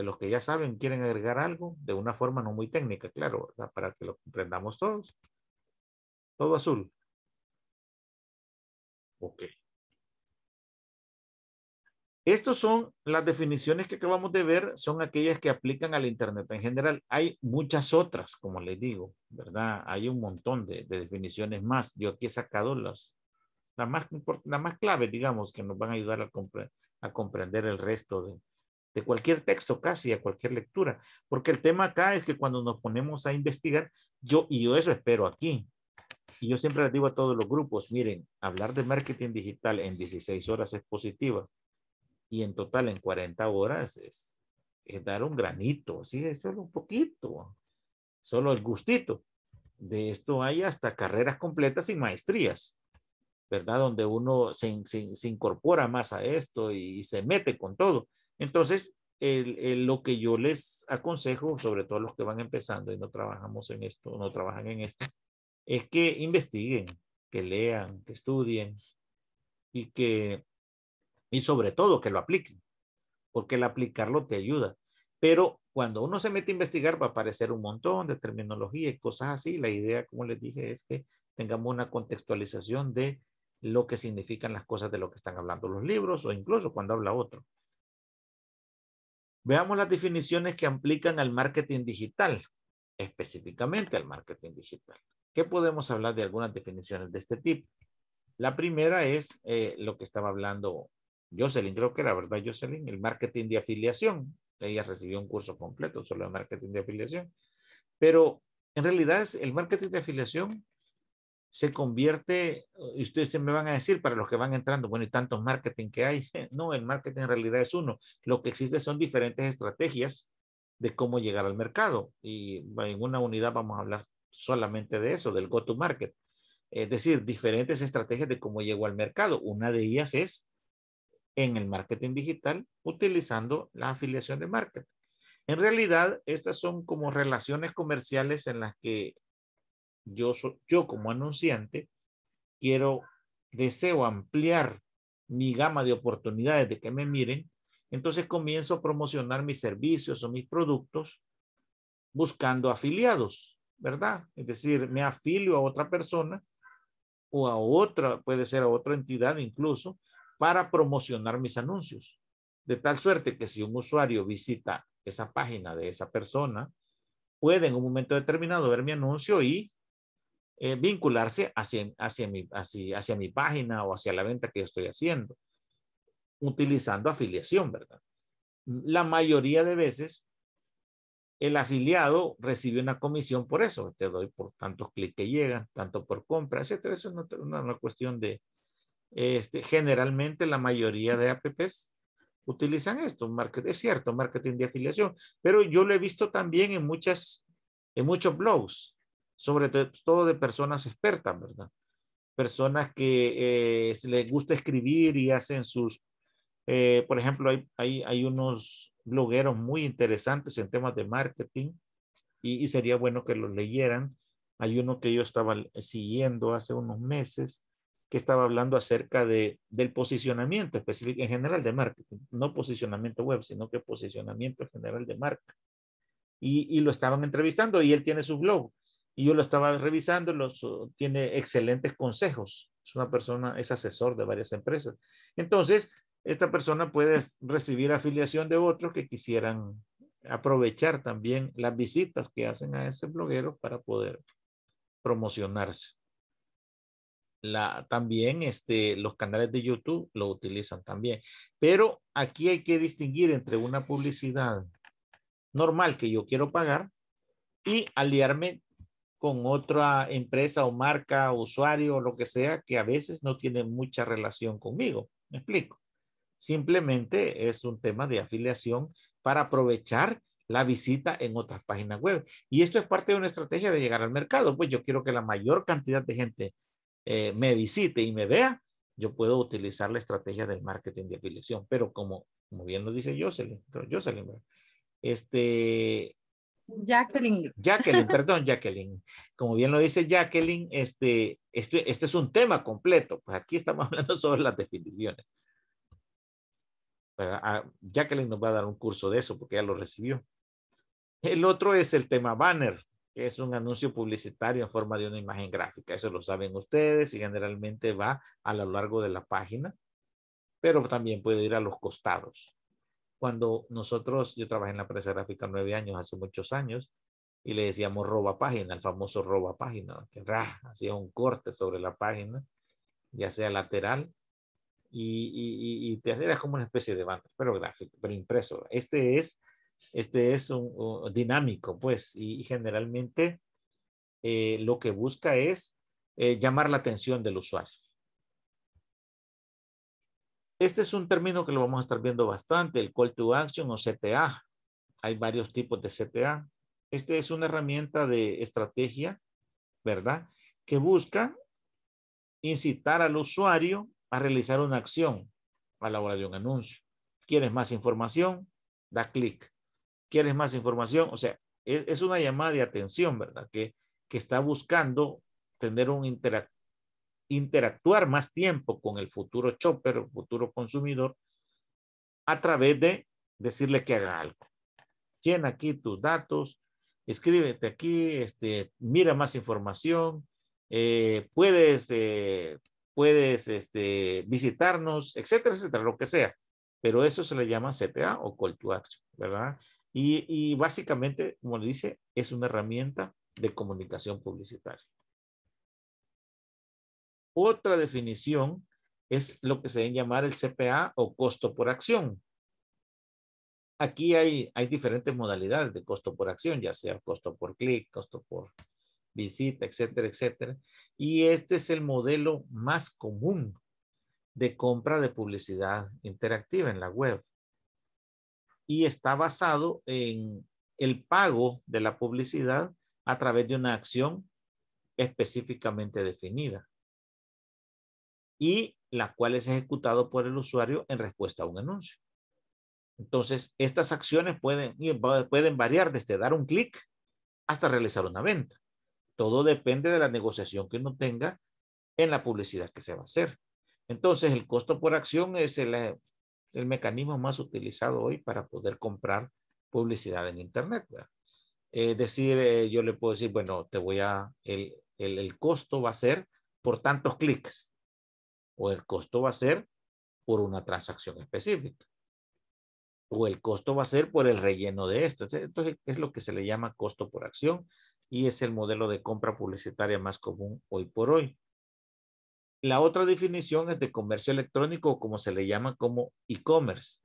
de los que ya saben quieren agregar algo de una forma no muy técnica, claro, ¿verdad? Para que lo comprendamos todos. Todo azul. Ok. Estas son las definiciones que acabamos de ver, son aquellas que aplican al Internet en general. Hay muchas otras, como les digo, ¿verdad? Hay un montón de, definiciones más. Yo aquí he sacado las, las, más, las más clave, digamos, que nos van a ayudar a, a comprender el resto de, de cualquier texto casi, a cualquier lectura, porque el tema acá es que cuando nos ponemos a investigar, yo, y yo eso espero aquí, y yo siempre les digo a todos los grupos, miren, hablar de marketing digital en 16 horas es y en total en 40 horas es, es dar un granito, ¿sí? Es solo un poquito, solo el gustito. De esto hay hasta carreras completas y maestrías, ¿verdad? Donde uno se, incorpora más a esto y se mete con todo. Entonces, lo que yo les aconsejo, sobre todo los que van empezando y no trabajamos en esto, no trabajan en esto, es que investiguen, que lean, que estudien y que, y sobre todo que lo apliquen, porque el aplicarlo te ayuda. Pero cuando uno se mete a investigar va a aparecer un montón de terminología y cosas así. La idea, como les dije, es que tengamos una contextualización de lo que significan las cosas de lo que están hablando los libros o incluso cuando habla otro. Veamos las definiciones que aplican al marketing digital, específicamente al marketing digital. ¿Qué podemos hablar de algunas definiciones de este tipo? La primera es eh, lo que estaba hablando Jocelyn, creo que la verdad, Jocelyn, el marketing de afiliación. Ella recibió un curso completo sobre el marketing de afiliación. Pero en realidad es el marketing de afiliación se convierte, y ustedes me van a decir, para los que van entrando, bueno, y tantos marketing que hay, no, el marketing en realidad es uno. Lo que existe son diferentes estrategias de cómo llegar al mercado. Y en una unidad vamos a hablar solamente de eso, del go-to-market. Es decir, diferentes estrategias de cómo llego al mercado. Una de ellas es en el marketing digital utilizando la afiliación de marketing. En realidad, estas son como relaciones comerciales en las que yo, yo como anunciante quiero, deseo ampliar mi gama de oportunidades de que me miren, entonces comienzo a promocionar mis servicios o mis productos buscando afiliados, ¿verdad? Es decir, me afilio a otra persona o a otra, puede ser a otra entidad incluso, para promocionar mis anuncios. De tal suerte que si un usuario visita esa página de esa persona, puede en un momento determinado ver mi anuncio y eh, vincularse hacia, hacia, mi, mi página o hacia la venta que yo estoy haciendo, utilizando afiliación, ¿verdad? La mayoría de veces el afiliado recibe una comisión por eso. Te doy por tantos clics que llegan, tanto por compra, etcétera. Eso no es una, cuestión de... Este, generalmente la mayoría de APPs utilizan esto. es cierto, marketing de afiliación. Pero yo lo he visto también en, muchas, en muchos blogs sobre todo de personas expertas, ¿verdad? Personas que eh, les gusta escribir y hacen sus, eh, por ejemplo, hay, hay, hay, unos blogueros muy interesantes en temas de marketing y, sería bueno que los leyeran. Hay uno que yo estaba siguiendo hace unos meses que estaba hablando acerca de, del posicionamiento específico en general de marketing, no posicionamiento web, sino que posicionamiento general de marca. Y, y, lo estaban entrevistando y él tiene su blog. Y yo lo estaba revisando, los, tiene excelentes consejos. Es una persona, es asesor de varias empresas. Entonces, esta persona puede recibir afiliación de otros que quisieran aprovechar también las visitas que hacen a ese bloguero para poder promocionarse. La, también este, los canales de YouTube lo utilizan también. Pero aquí hay que distinguir entre una publicidad normal que yo quiero pagar y aliarme con otra empresa o marca, usuario o lo que sea, que a veces no tiene mucha relación conmigo. ¿Me explico? Simplemente es un tema de afiliación para aprovechar la visita en otras páginas web. Y esto es parte de una estrategia de llegar al mercado. Pues yo quiero que la mayor cantidad de gente eh, me visite y me vea. Yo puedo utilizar la estrategia del marketing de afiliación. Pero como, como bien lo dice Jocelyn, Jocelyn este,
Jacqueline. Jacqueline,
perdón, Jacqueline. Como bien lo dice Jacqueline, este, este, este es un tema completo. Pues aquí estamos hablando sobre las definiciones. Pero, ah, Jacqueline nos va a dar un curso de eso porque ya lo recibió. El otro es el tema banner, que es un anuncio publicitario en forma de una imagen gráfica. Eso lo saben ustedes y generalmente va a lo largo de la página, pero también puede ir a los costados cuando nosotros, yo trabajé en la prensa gráfica nueve años, hace muchos años, y le decíamos roba página, el famoso roba página, que hacía un corte sobre la página, ya sea lateral, y, y, te era como una especie de banda, pero gráfico, pero impreso. Este es, este es un, dinámico, pues, y, generalmente eh, lo que busca es eh, llamar la atención del usuario. Este es un término que lo vamos a estar viendo bastante, el Call to Action o CTA. Hay varios tipos de CTA. Este es una herramienta de estrategia, ¿verdad? Que busca incitar al usuario a realizar una acción a la hora de un anuncio. ¿Quieres más información? Da clic. ¿Quieres más información? O sea, e, es una llamada de atención, ¿verdad? Que, que está buscando tener un, interactivo, interactuar más tiempo con el futuro shopper futuro consumidor a través de decirle que haga algo. Llena aquí tus datos, escríbete aquí, este, mira más información, eh, puedes, eh, puedes este, visitarnos, etcétera, etcétera, lo que sea. Pero eso se le llama CPA o Call to Action, ¿verdad? Y, y básicamente, como le dice, es una herramienta de comunicación publicitaria. Otra definición es lo que se debe llamar el CPA o costo por acción. Aquí hay, hay diferentes modalidades de costo por acción, ya sea costo por clic, costo por visita, etcétera, etcétera. Y este es el modelo más común de compra de publicidad interactiva en la web. Y está basado en el pago de la publicidad a través de una acción específicamente definida y la cual es ejecutado por el usuario en respuesta a un anuncio. Entonces, estas acciones pueden, pueden variar desde dar un clic hasta realizar una venta. Todo depende de la negociación que uno tenga en la publicidad que se va a hacer. Entonces, el costo por acción es el, eh, mecanismo más utilizado hoy para poder comprar publicidad en Internet. Es eh, decir, eh, yo le puedo decir, bueno, te voy a, el, el costo va a ser por tantos clics o el costo va a ser por una transacción específica o el costo va a ser por el relleno de esto. Entonces, es lo que se le llama costo por acción y es el modelo de compra publicitaria más común hoy por hoy. La otra definición es de comercio electrónico, como se le llama como e-commerce.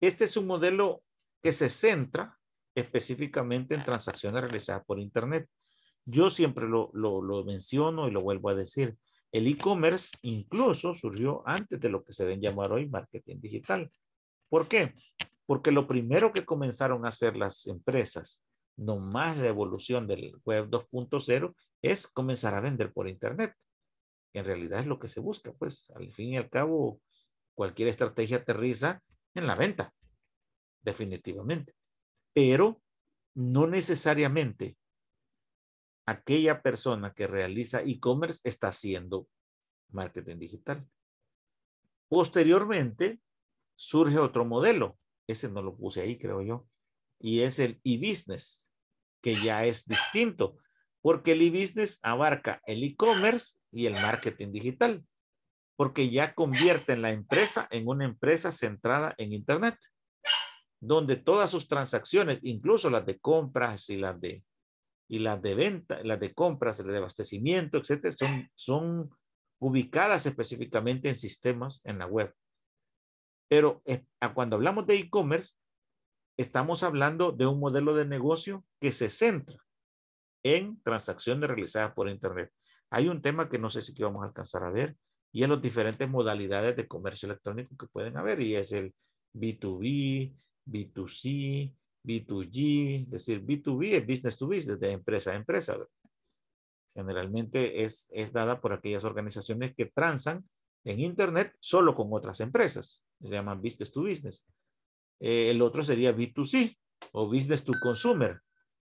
Este es un modelo que se centra específicamente en transacciones realizadas por Internet. Yo siempre lo, lo, lo menciono y lo vuelvo a decir. El e-commerce incluso surgió antes de lo que se den llamar hoy marketing digital. ¿Por qué? Porque lo primero que comenzaron a hacer las empresas, no más la evolución del web 2.0, es comenzar a vender por Internet. En realidad es lo que se busca, pues al fin y al cabo, cualquier estrategia aterriza en la venta, definitivamente. Pero no necesariamente aquella persona que realiza e-commerce está haciendo marketing digital. Posteriormente, surge otro modelo. Ese no lo puse ahí, creo yo. Y es el e-business, que ya es distinto, porque el e-business abarca el e-commerce y el marketing digital, porque ya convierte la empresa en una empresa centrada en Internet, donde todas sus transacciones, incluso las de compras y las de y las de venta, las de compras, las de abastecimiento, etcétera, son, son ubicadas específicamente en sistemas en la web. Pero eh, cuando hablamos de e-commerce, estamos hablando de un modelo de negocio que se centra en transacciones realizadas por Internet. Hay un tema que no sé si vamos a alcanzar a ver y en las diferentes modalidades de comercio electrónico que pueden haber y es el B2B, B2C, B2G, es decir, B2B es business to business, de empresa a empresa. Generalmente es, es dada por aquellas organizaciones que transan en Internet solo con otras empresas. Se llaman business to business. Eh, el otro sería B2C o business to consumer.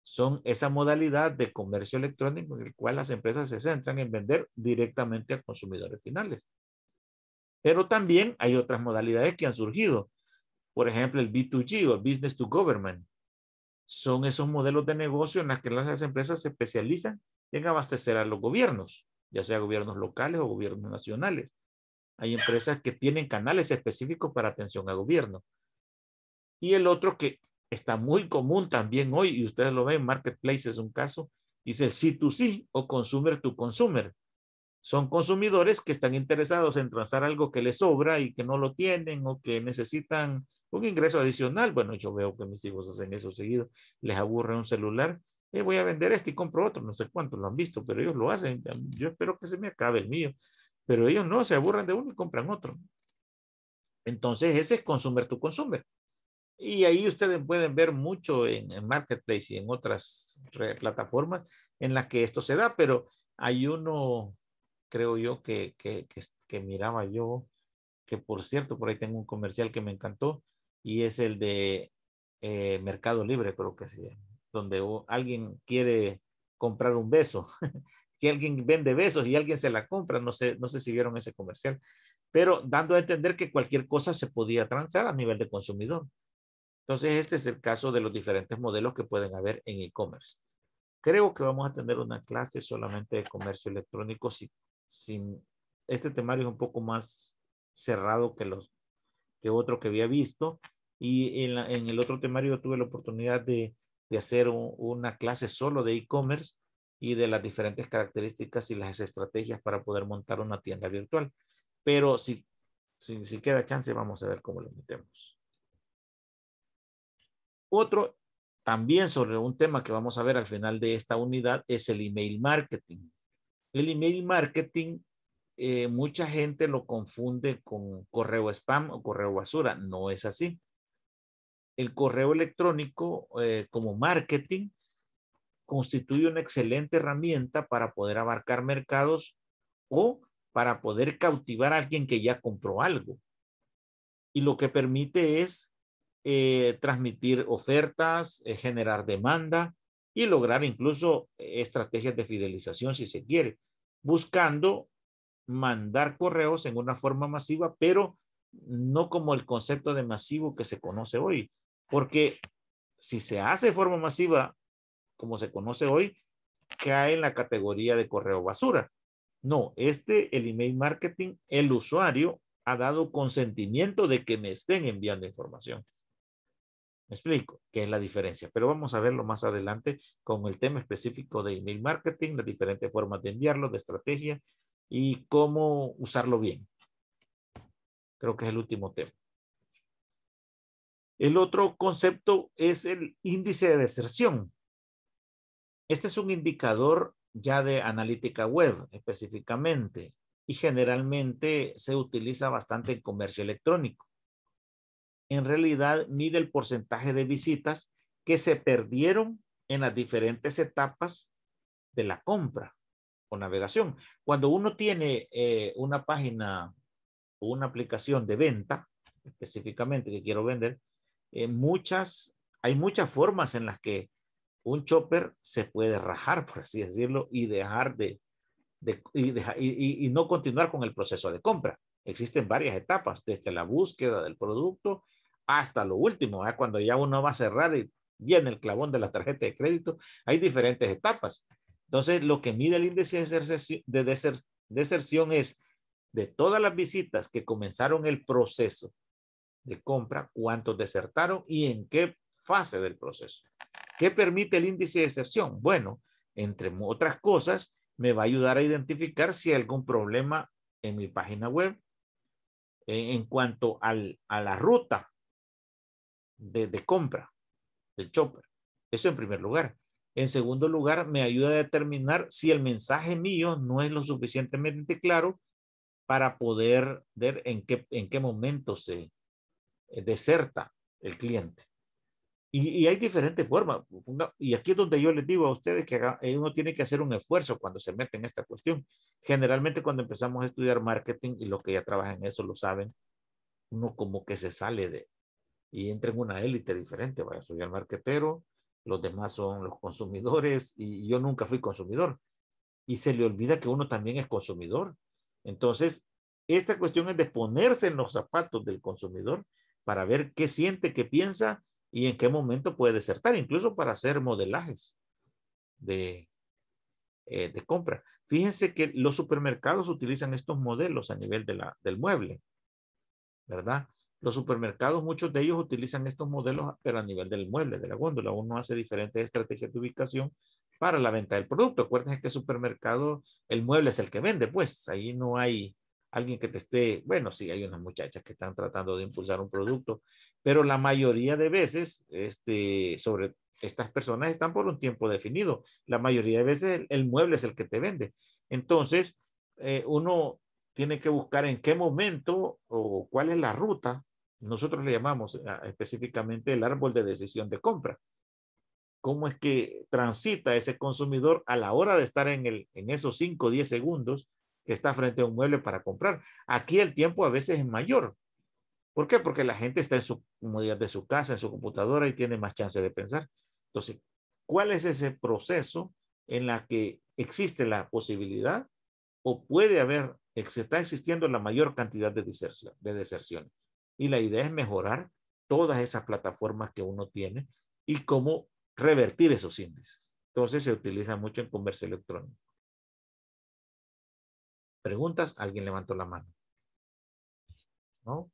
Son esa modalidad de comercio electrónico en el cual las empresas se centran en vender directamente a consumidores finales. Pero también hay otras modalidades que han surgido por ejemplo, el B2G o Business to Government. Son esos modelos de negocio en los que las empresas se especializan en abastecer a los gobiernos, ya sea gobiernos locales o gobiernos nacionales. Hay empresas que tienen canales específicos para atención a gobierno. Y el otro que está muy común también hoy, y ustedes lo ven, Marketplace es un caso, es el C2C o Consumer to Consumer. Son consumidores que están interesados en trazar algo que les sobra y que no lo tienen o que necesitan un ingreso adicional. Bueno, yo veo que mis hijos hacen eso seguido, les aburre un celular, eh, voy a vender este y compro otro, no sé cuánto lo han visto, pero ellos lo hacen. Yo espero que se me acabe el mío, pero ellos no, se aburren de uno y compran otro. Entonces, ese es consumer to consumer. Y ahí ustedes pueden ver mucho en, Marketplace y en otras plataformas en las que esto se da, pero hay uno, creo yo, que, que, que miraba yo, que por cierto, por ahí tengo un comercial que me encantó, y es el de eh, Mercado Libre, creo que sí, donde alguien quiere comprar un beso, que alguien vende besos y alguien se la compra, no sé, no sé si vieron ese comercial, pero dando a entender que cualquier cosa se podía transar a nivel de consumidor. Entonces, este es el caso de los diferentes modelos que pueden haber en e-commerce. Creo que vamos a tener una clase solamente de comercio electrónico. Si, si, este temario es un poco más cerrado que los que otro que había visto. Y en, el otro temario tuve la oportunidad de, de hacer una clase solo de e-commerce y de las diferentes características y las estrategias para poder montar una tienda virtual. Pero si, si, si queda chance, vamos a ver cómo lo metemos. Otro también sobre un tema que vamos a ver al final de esta unidad es el email marketing. El email marketing eh, mucha gente lo confunde con correo spam o correo basura. No es así. El correo electrónico eh, como marketing constituye una excelente herramienta para poder abarcar mercados o para poder cautivar a alguien que ya compró algo. Y lo que permite es eh, transmitir ofertas, generar demanda y lograr incluso estrategias de fidelización si se quiere, buscando mandar correos en una forma masiva, pero no como el concepto de masivo que se conoce hoy, porque si se hace de forma masiva, como se conoce hoy, cae en la categoría de correo basura. No, este, el email marketing, el usuario ha dado consentimiento de que me estén enviando información. Me explico, qué es la diferencia, pero vamos a verlo más adelante con el tema específico de email marketing, las diferentes formas de enviarlo, de estrategia y cómo usarlo bien. Creo que es el último tema. El otro concepto es el índice de deserción. Este es un indicador ya de analítica web específicamente y generalmente se utiliza bastante en comercio electrónico. En realidad mide el porcentaje de visitas que se perdieron en las diferentes etapas de la compra con navegación. Cuando uno tiene eh, una página o una aplicación de venta, específicamente que quiero vender, eh, muchas, hay muchas formas en las que un chopper se puede rajar, por así decirlo, y dejar de, y, no continuar con el proceso de compra. Existen varias etapas, desde la búsqueda del producto hasta lo último, ¿eh? cuando ya uno va a cerrar y viene el clavón de la tarjeta de crédito, hay diferentes etapas. Entonces, lo que mide el índice de deserción, es de todas las visitas que comenzaron el proceso de compra, cuántos desertaron y en qué fase del proceso. ¿Qué permite el índice de deserción? Bueno, entre otras cosas, me va a ayudar a identificar si hay algún problema en mi página web e-, en cuanto a la ruta de, compra del chopper. Eso en primer lugar. En segundo lugar, me ayuda a determinar si el mensaje mío no es lo suficientemente claro para poder ver en qué, en qué momento se eh, deserta el cliente. Y, hay diferentes formas. y aquí es donde yo les digo a ustedes que eh, uno tiene que hacer un esfuerzo cuando se mete en esta cuestión. Generalmente cuando empezamos a estudiar marketing y los que ya trabajan en eso lo saben, uno como que se sale de y entra en una élite diferente. Vaya, soy el marketero, los demás son los consumidores y yo nunca fui consumidor. Y se le olvida que uno también es consumidor. Entonces, esta cuestión es de ponerse en los zapatos del consumidor para ver qué siente, qué piensa y en qué momento puede desertar, incluso para hacer modelajes de, eh, de compra. Fíjense que los supermercados utilizan estos modelos a nivel de la, del mueble, ¿verdad? Los supermercados, muchos de ellos utilizan estos modelos, pero a nivel del mueble, de la góndola. Uno hace diferentes estrategias de ubicación para la venta del producto. Acuérdense que el supermercado, el mueble es el que vende, pues ahí no hay alguien que te esté, bueno, sí, hay unas muchachas que están tratando de impulsar un producto, pero la mayoría de veces, este, sobre estas personas están por un tiempo definido. La mayoría de veces el, mueble es el que te vende. Entonces, eh, uno tiene que buscar en qué momento o cuál es la ruta nosotros le llamamos eh, específicamente el árbol de decisión de compra. ¿Cómo es que transita ese consumidor a la hora de estar en, el, en esos 5 o 10 segundos que está frente a un mueble para comprar? Aquí el tiempo a veces es mayor. ¿Por qué? Porque la gente está en su comodidad de su casa, en su computadora y tiene más chance de pensar. Entonces, ¿cuál es ese proceso en la que existe la posibilidad o puede haber, está existiendo la mayor cantidad de deserción, de deserción. Y la idea es mejorar todas esas plataformas que uno tiene y cómo revertir esos índices. Entonces se utiliza mucho en comercio electrónico. ¿Preguntas? Alguien levantó la mano. ¿No?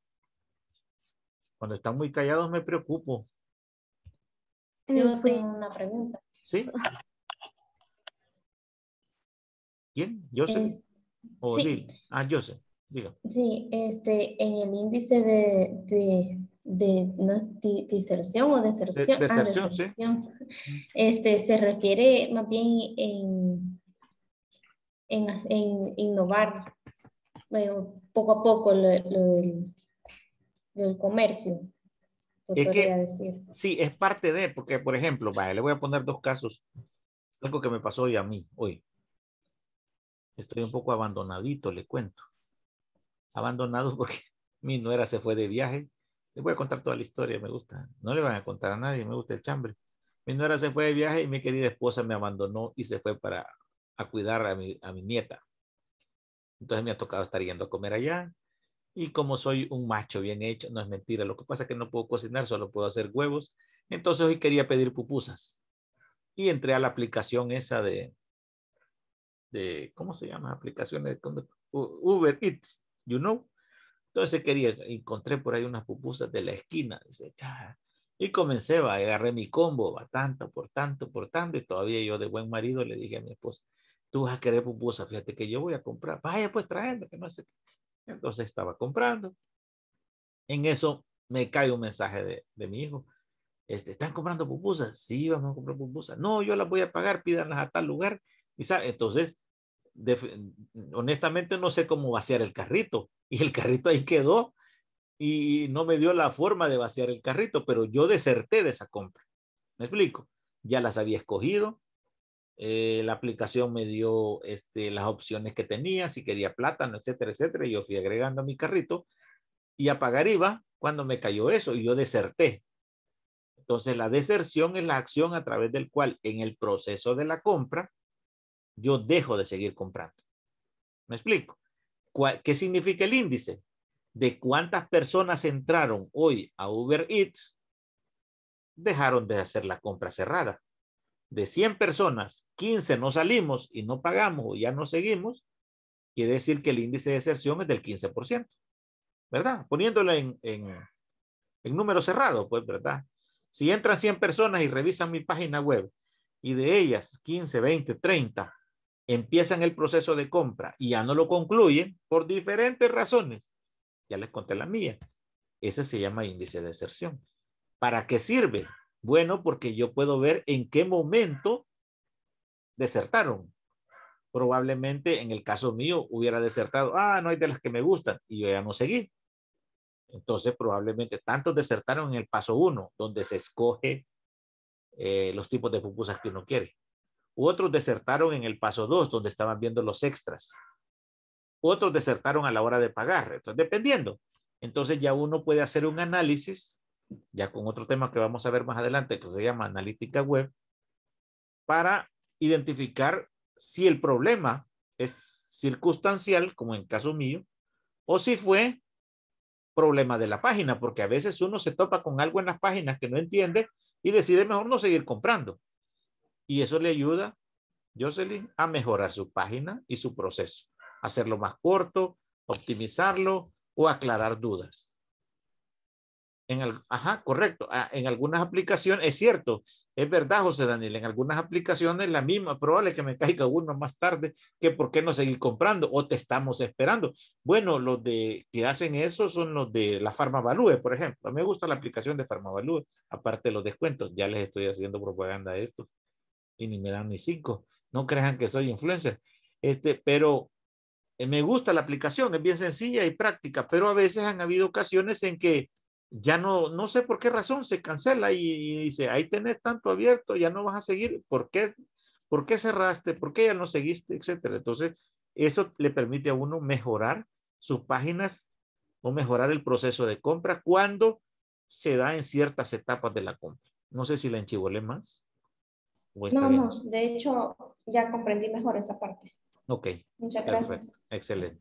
Cuando están muy callados me preocupo.
Yo eh, una pregunta.
¿Sí? ¿Quién? ¿Joseph? Oh, sí. Ah, Joseph.
Sí, este, en el índice de, diserción o deserción, ah, este, se refiere más bien en, en, innovar poco a poco lo, del, comercio. decir.
sí, es parte de, porque por ejemplo, le voy a poner dos casos, algo que me pasó hoy a mí, hoy. Estoy un poco abandonadito, le cuento abandonado porque mi nuera se fue de viaje. Les voy a contar toda la historia, me gusta. No le van a contar a nadie, me gusta el chambre. Mi nuera se fue de viaje y mi querida esposa me abandonó y se fue para a cuidar a mi, a mi nieta. Entonces me ha tocado estar yendo a comer allá. Y como soy un macho bien hecho, no es mentira. Lo que pasa es que no puedo cocinar, solo puedo hacer huevos. Entonces hoy quería pedir pupusas. Y entré a la aplicación esa de, de ¿cómo se llama? Aplicaciones de Uber Eats you know. Entonces quería, encontré por ahí unas pupusas de la esquina. Dice, y comencé, agarré mi combo, va, tanto, por tanto, por tanto. Y todavía yo de buen marido le dije a mi esposa, tú vas a querer pupusas, fíjate que yo voy a comprar. Vaya, pues traerme, que no sé Entonces estaba comprando. En eso me cae un mensaje de, de mi hijo. Este, ¿Están comprando pupusas? Sí, vamos a comprar pupusas. No, yo las voy a pagar, pídanlas a tal lugar. Y, ¿sabe? Entonces, honestamente no sé cómo vaciar el carrito y el carrito ahí quedó y no me dio la forma de vaciar el carrito, pero yo deserté de esa compra. ¿Me explico? Ya las había escogido, eh, la aplicación me dio este, las opciones que tenía, si quería plátano, etcétera, etcétera, y yo fui agregando a mi carrito y a pagar iba cuando me cayó eso y yo deserté. Entonces la deserción es la acción a través del cual en el proceso de la compra yo dejo de seguir comprando. ¿Me explico? ¿Qué significa el índice? De cuántas personas entraron hoy a Uber Eats, dejaron de hacer la compra cerrada. De 100 personas, 15 no salimos y no pagamos o ya no seguimos, quiere decir que el índice de deserción es del 15%, ¿verdad? Poniéndolo en, el en número cerrado, pues, ¿verdad? Si entran 100 personas y revisan mi página web y de ellas 15, 20, 30 empiezan el proceso de compra y ya no lo concluyen por diferentes razones, ya les conté la mía, ese se llama índice de deserción. ¿Para qué sirve? Bueno, porque yo puedo ver en qué momento desertaron. Probablemente en el caso mío hubiera desertado, ah, no hay de las que me gustan y yo ya no seguí. Entonces probablemente tantos desertaron en el paso uno, donde se escoge eh, los tipos de pupusas que uno quiere. Otros desertaron en el paso 2, donde estaban viendo los extras. Otros desertaron a la hora de pagar. Entonces, dependiendo. Entonces ya uno puede hacer un análisis, ya con otro tema que vamos a ver más adelante, que se llama analítica web, para identificar si el problema es circunstancial, como en caso mío, o si fue problema de la página, porque a veces uno se topa con algo en las páginas que no entiende y decide mejor no seguir comprando. Y eso le ayuda, Jocelyn, a mejorar su página y su proceso, hacerlo más corto, optimizarlo o aclarar dudas. el, ajá, correcto. Ah, en algunas aplicaciones, es cierto, es verdad, José Daniel, en algunas aplicaciones la misma, probable que me caiga uno más tarde, que por qué no seguir comprando o te estamos esperando. Bueno, los de que hacen eso son los de la Farmavalue, por ejemplo. A mí me gusta la aplicación de Farmavalue, aparte de los descuentos, ya les estoy haciendo propaganda de esto y ni me dan ni cinco. No crean que soy influencer. Este, pero eh, me gusta la aplicación, es bien sencilla y práctica, pero a veces han habido ocasiones en que ya no, no sé por qué razón se cancela y, dice, ahí tenés tanto abierto, ya no vas a seguir, ¿por qué, por qué cerraste? ¿Por qué ya no seguiste? Etcétera. Entonces, eso le permite a uno mejorar sus páginas o mejorar el proceso de compra cuando se da en ciertas etapas de la compra. No sé si la enchivolé más. Pues no, no,
de hecho ya comprendí mejor esa parte.
Ok. Muchas gracias. Excelente.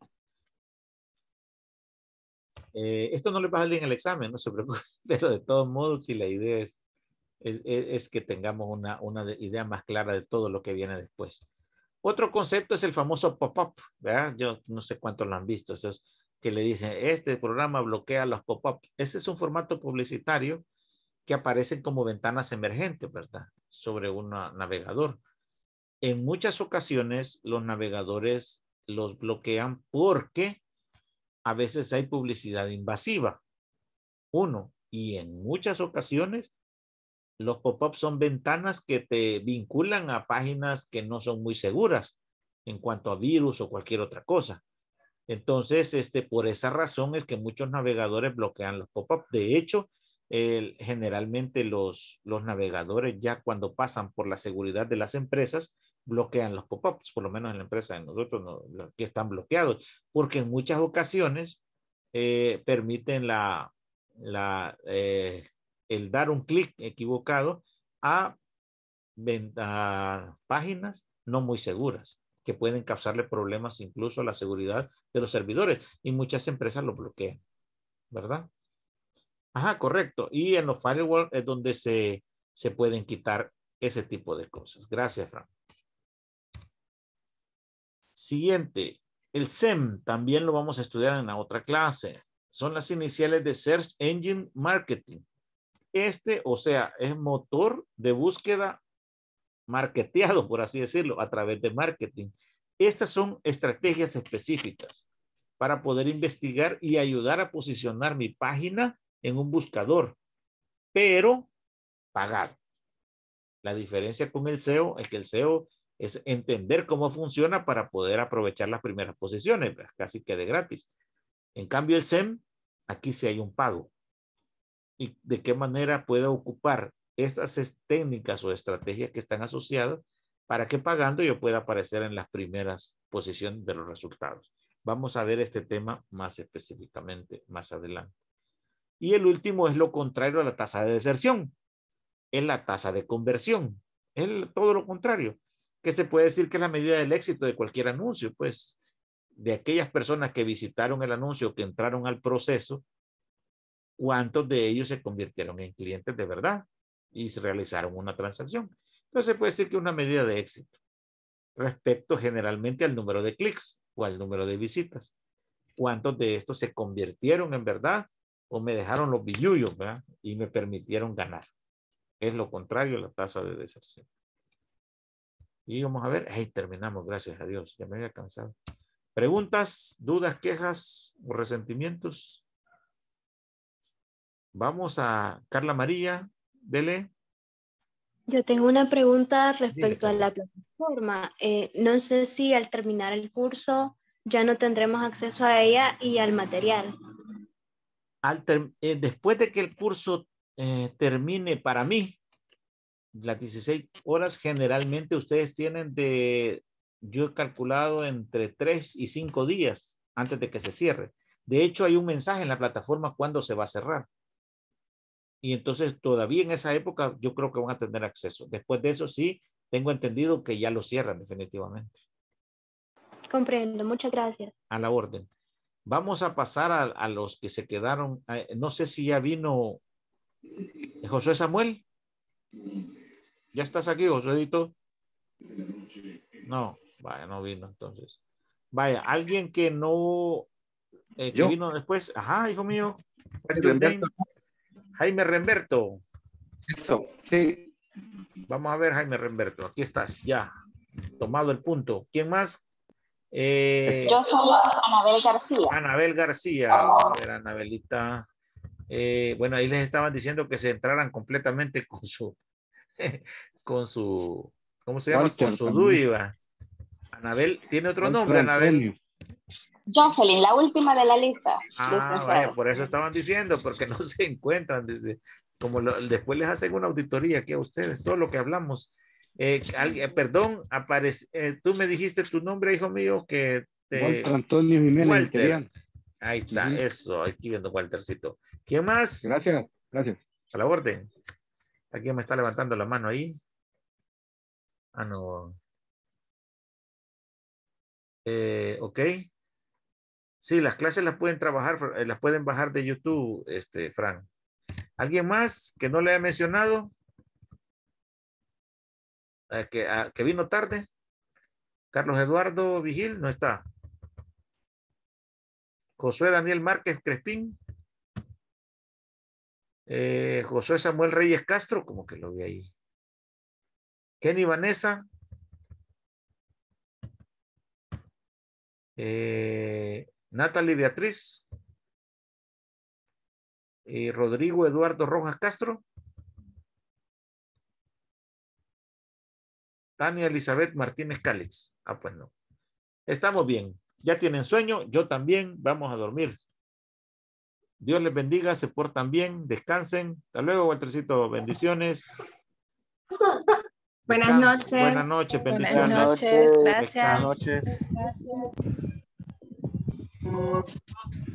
Eh, esto no le va a salir en el examen, no se preocupe, pero de todos modos, si la idea es, es, que tengamos una, una, idea más clara de todo lo que viene después. Otro concepto es el famoso pop-up, ¿verdad? Yo no sé cuántos lo han visto, esos que le dicen, este programa bloquea los pop-up. Ese es un formato publicitario que aparecen como ventanas emergentes, ¿verdad? sobre un navegador. En muchas ocasiones los navegadores los bloquean porque a veces hay publicidad invasiva. Uno, y en muchas ocasiones los pop-ups son ventanas que te vinculan a páginas que no son muy seguras en cuanto a virus o cualquier otra cosa. Entonces, este, por esa razón es que muchos navegadores bloquean los pop-ups. De hecho, generalmente los, navegadores ya cuando pasan por la seguridad de las empresas, bloquean los pop-ups, por lo menos en la empresa de nosotros, no, aquí están bloqueados, porque en muchas ocasiones eh, permiten la, la, eh, el dar un clic equivocado a, páginas no muy seguras, que pueden causarle problemas incluso a la seguridad de los servidores, y muchas empresas lo bloquean, ¿verdad? Ajá, correcto. Y en los firewall es donde se, pueden quitar ese tipo de cosas. Gracias, Frank. Siguiente, el SEM también lo vamos a estudiar en la otra clase. Son las iniciales de Search Engine Marketing. Este, o sea, es motor de búsqueda marketeado, por así decirlo, a través de marketing. Estas son estrategias específicas para poder investigar y ayudar a posicionar mi página en un buscador, pero pagado. La diferencia con el SEO es que el SEO es entender cómo funciona para poder aprovechar las primeras posiciones, casi que de gratis. En cambio, el SEM, aquí sí hay un pago. ¿Y de qué manera puedo ocupar estas técnicas o estrategias que están asociadas para que pagando yo pueda aparecer en las primeras posiciones de los resultados? Vamos a ver este tema más específicamente más adelante. Y el último es lo contrario a la tasa de deserción, es la tasa de conversión, es todo lo contrario, que se puede decir que es la medida del éxito de cualquier anuncio, pues de aquellas personas que visitaron el anuncio, que entraron al proceso, cuántos de ellos se convirtieron en clientes de verdad y se realizaron una transacción. Entonces se puede decir que una medida de éxito respecto generalmente al número de clics o al número de visitas. ¿Cuántos de estos se convirtieron en verdad me dejaron los billuyos ¿verdad? y me permitieron ganar. Es lo contrario a la tasa de deserción. Y vamos a ver, terminamos, gracias a Dios, ya me había cansado. ¿Preguntas, dudas, quejas o resentimientos? Vamos a Carla María, dele.
Yo tengo una pregunta respecto a la plataforma. Eh, no sé si al terminar el curso ya no tendremos acceso a ella y al material.
Eh, después de que el curso eh, termine para mí, las 16 horas generalmente ustedes tienen de, yo he calculado entre 3 y 5 días antes de que se cierre. De hecho, hay un mensaje en la plataforma cuando se va a cerrar. Y entonces todavía en esa época yo creo que van a tener acceso. Después de eso sí, tengo entendido que ya lo cierran definitivamente.
Comprendo, muchas gracias.
A la orden. Vamos a pasar a, los que se quedaron. Eh, no sé si ya vino José Samuel. ¿Ya estás aquí, Josuedito? No, vaya, no vino entonces. Vaya, alguien que no eh, vino después. Ajá, hijo mío. Jaime Remberto. sí. Vamos a ver, Jaime Remberto. Aquí estás, ya. Tomado el punto. ¿Quién más? Eh, Yo soy Anabel García. Anabel García. Anabelita. Eh, bueno, ahí les estaban diciendo que se entraran completamente con su, con su, ¿cómo se llama? con su duiva. Anabel, ¿tiene otro nombre, Anabel?
Jocelyn, la última de la lista. Ah,
por eso estaban diciendo, porque no se encuentran. Desde, como después les hacen una auditoría aquí a ustedes, todo lo que hablamos eh, eh, perdón, aparece, eh, tú me dijiste tu nombre, hijo mío, que te... Walter Ahí está, eso, aquí viendo Waltercito. ¿Quién más? Gracias, gracias. A la orden. Aquí me está levantando la mano ahí. Ah, no. ok. Sí, las clases las pueden trabajar, las pueden bajar de YouTube, este, Fran. ¿Alguien más que no le haya mencionado? Ah, ah, que, vino tarde. Carlos Eduardo Vigil no está. Josué Daniel Márquez Crespín. Eh, José Samuel Reyes Castro, como que lo vi ahí. Kenny Vanessa. Eh, Natalie Beatriz. y eh, Rodrigo Eduardo Rojas Castro. Tania Elizabeth Martínez Cáliz. Ah, pues no. Estamos bien. Ya tienen sueño, yo también. Vamos a dormir. Dios les bendiga, se portan bien, descansen. Hasta luego, Waltercito. Bendiciones. Buenas noches. Buenas noches, bendiciones. Buenas noches, gracias.
Buenas noches.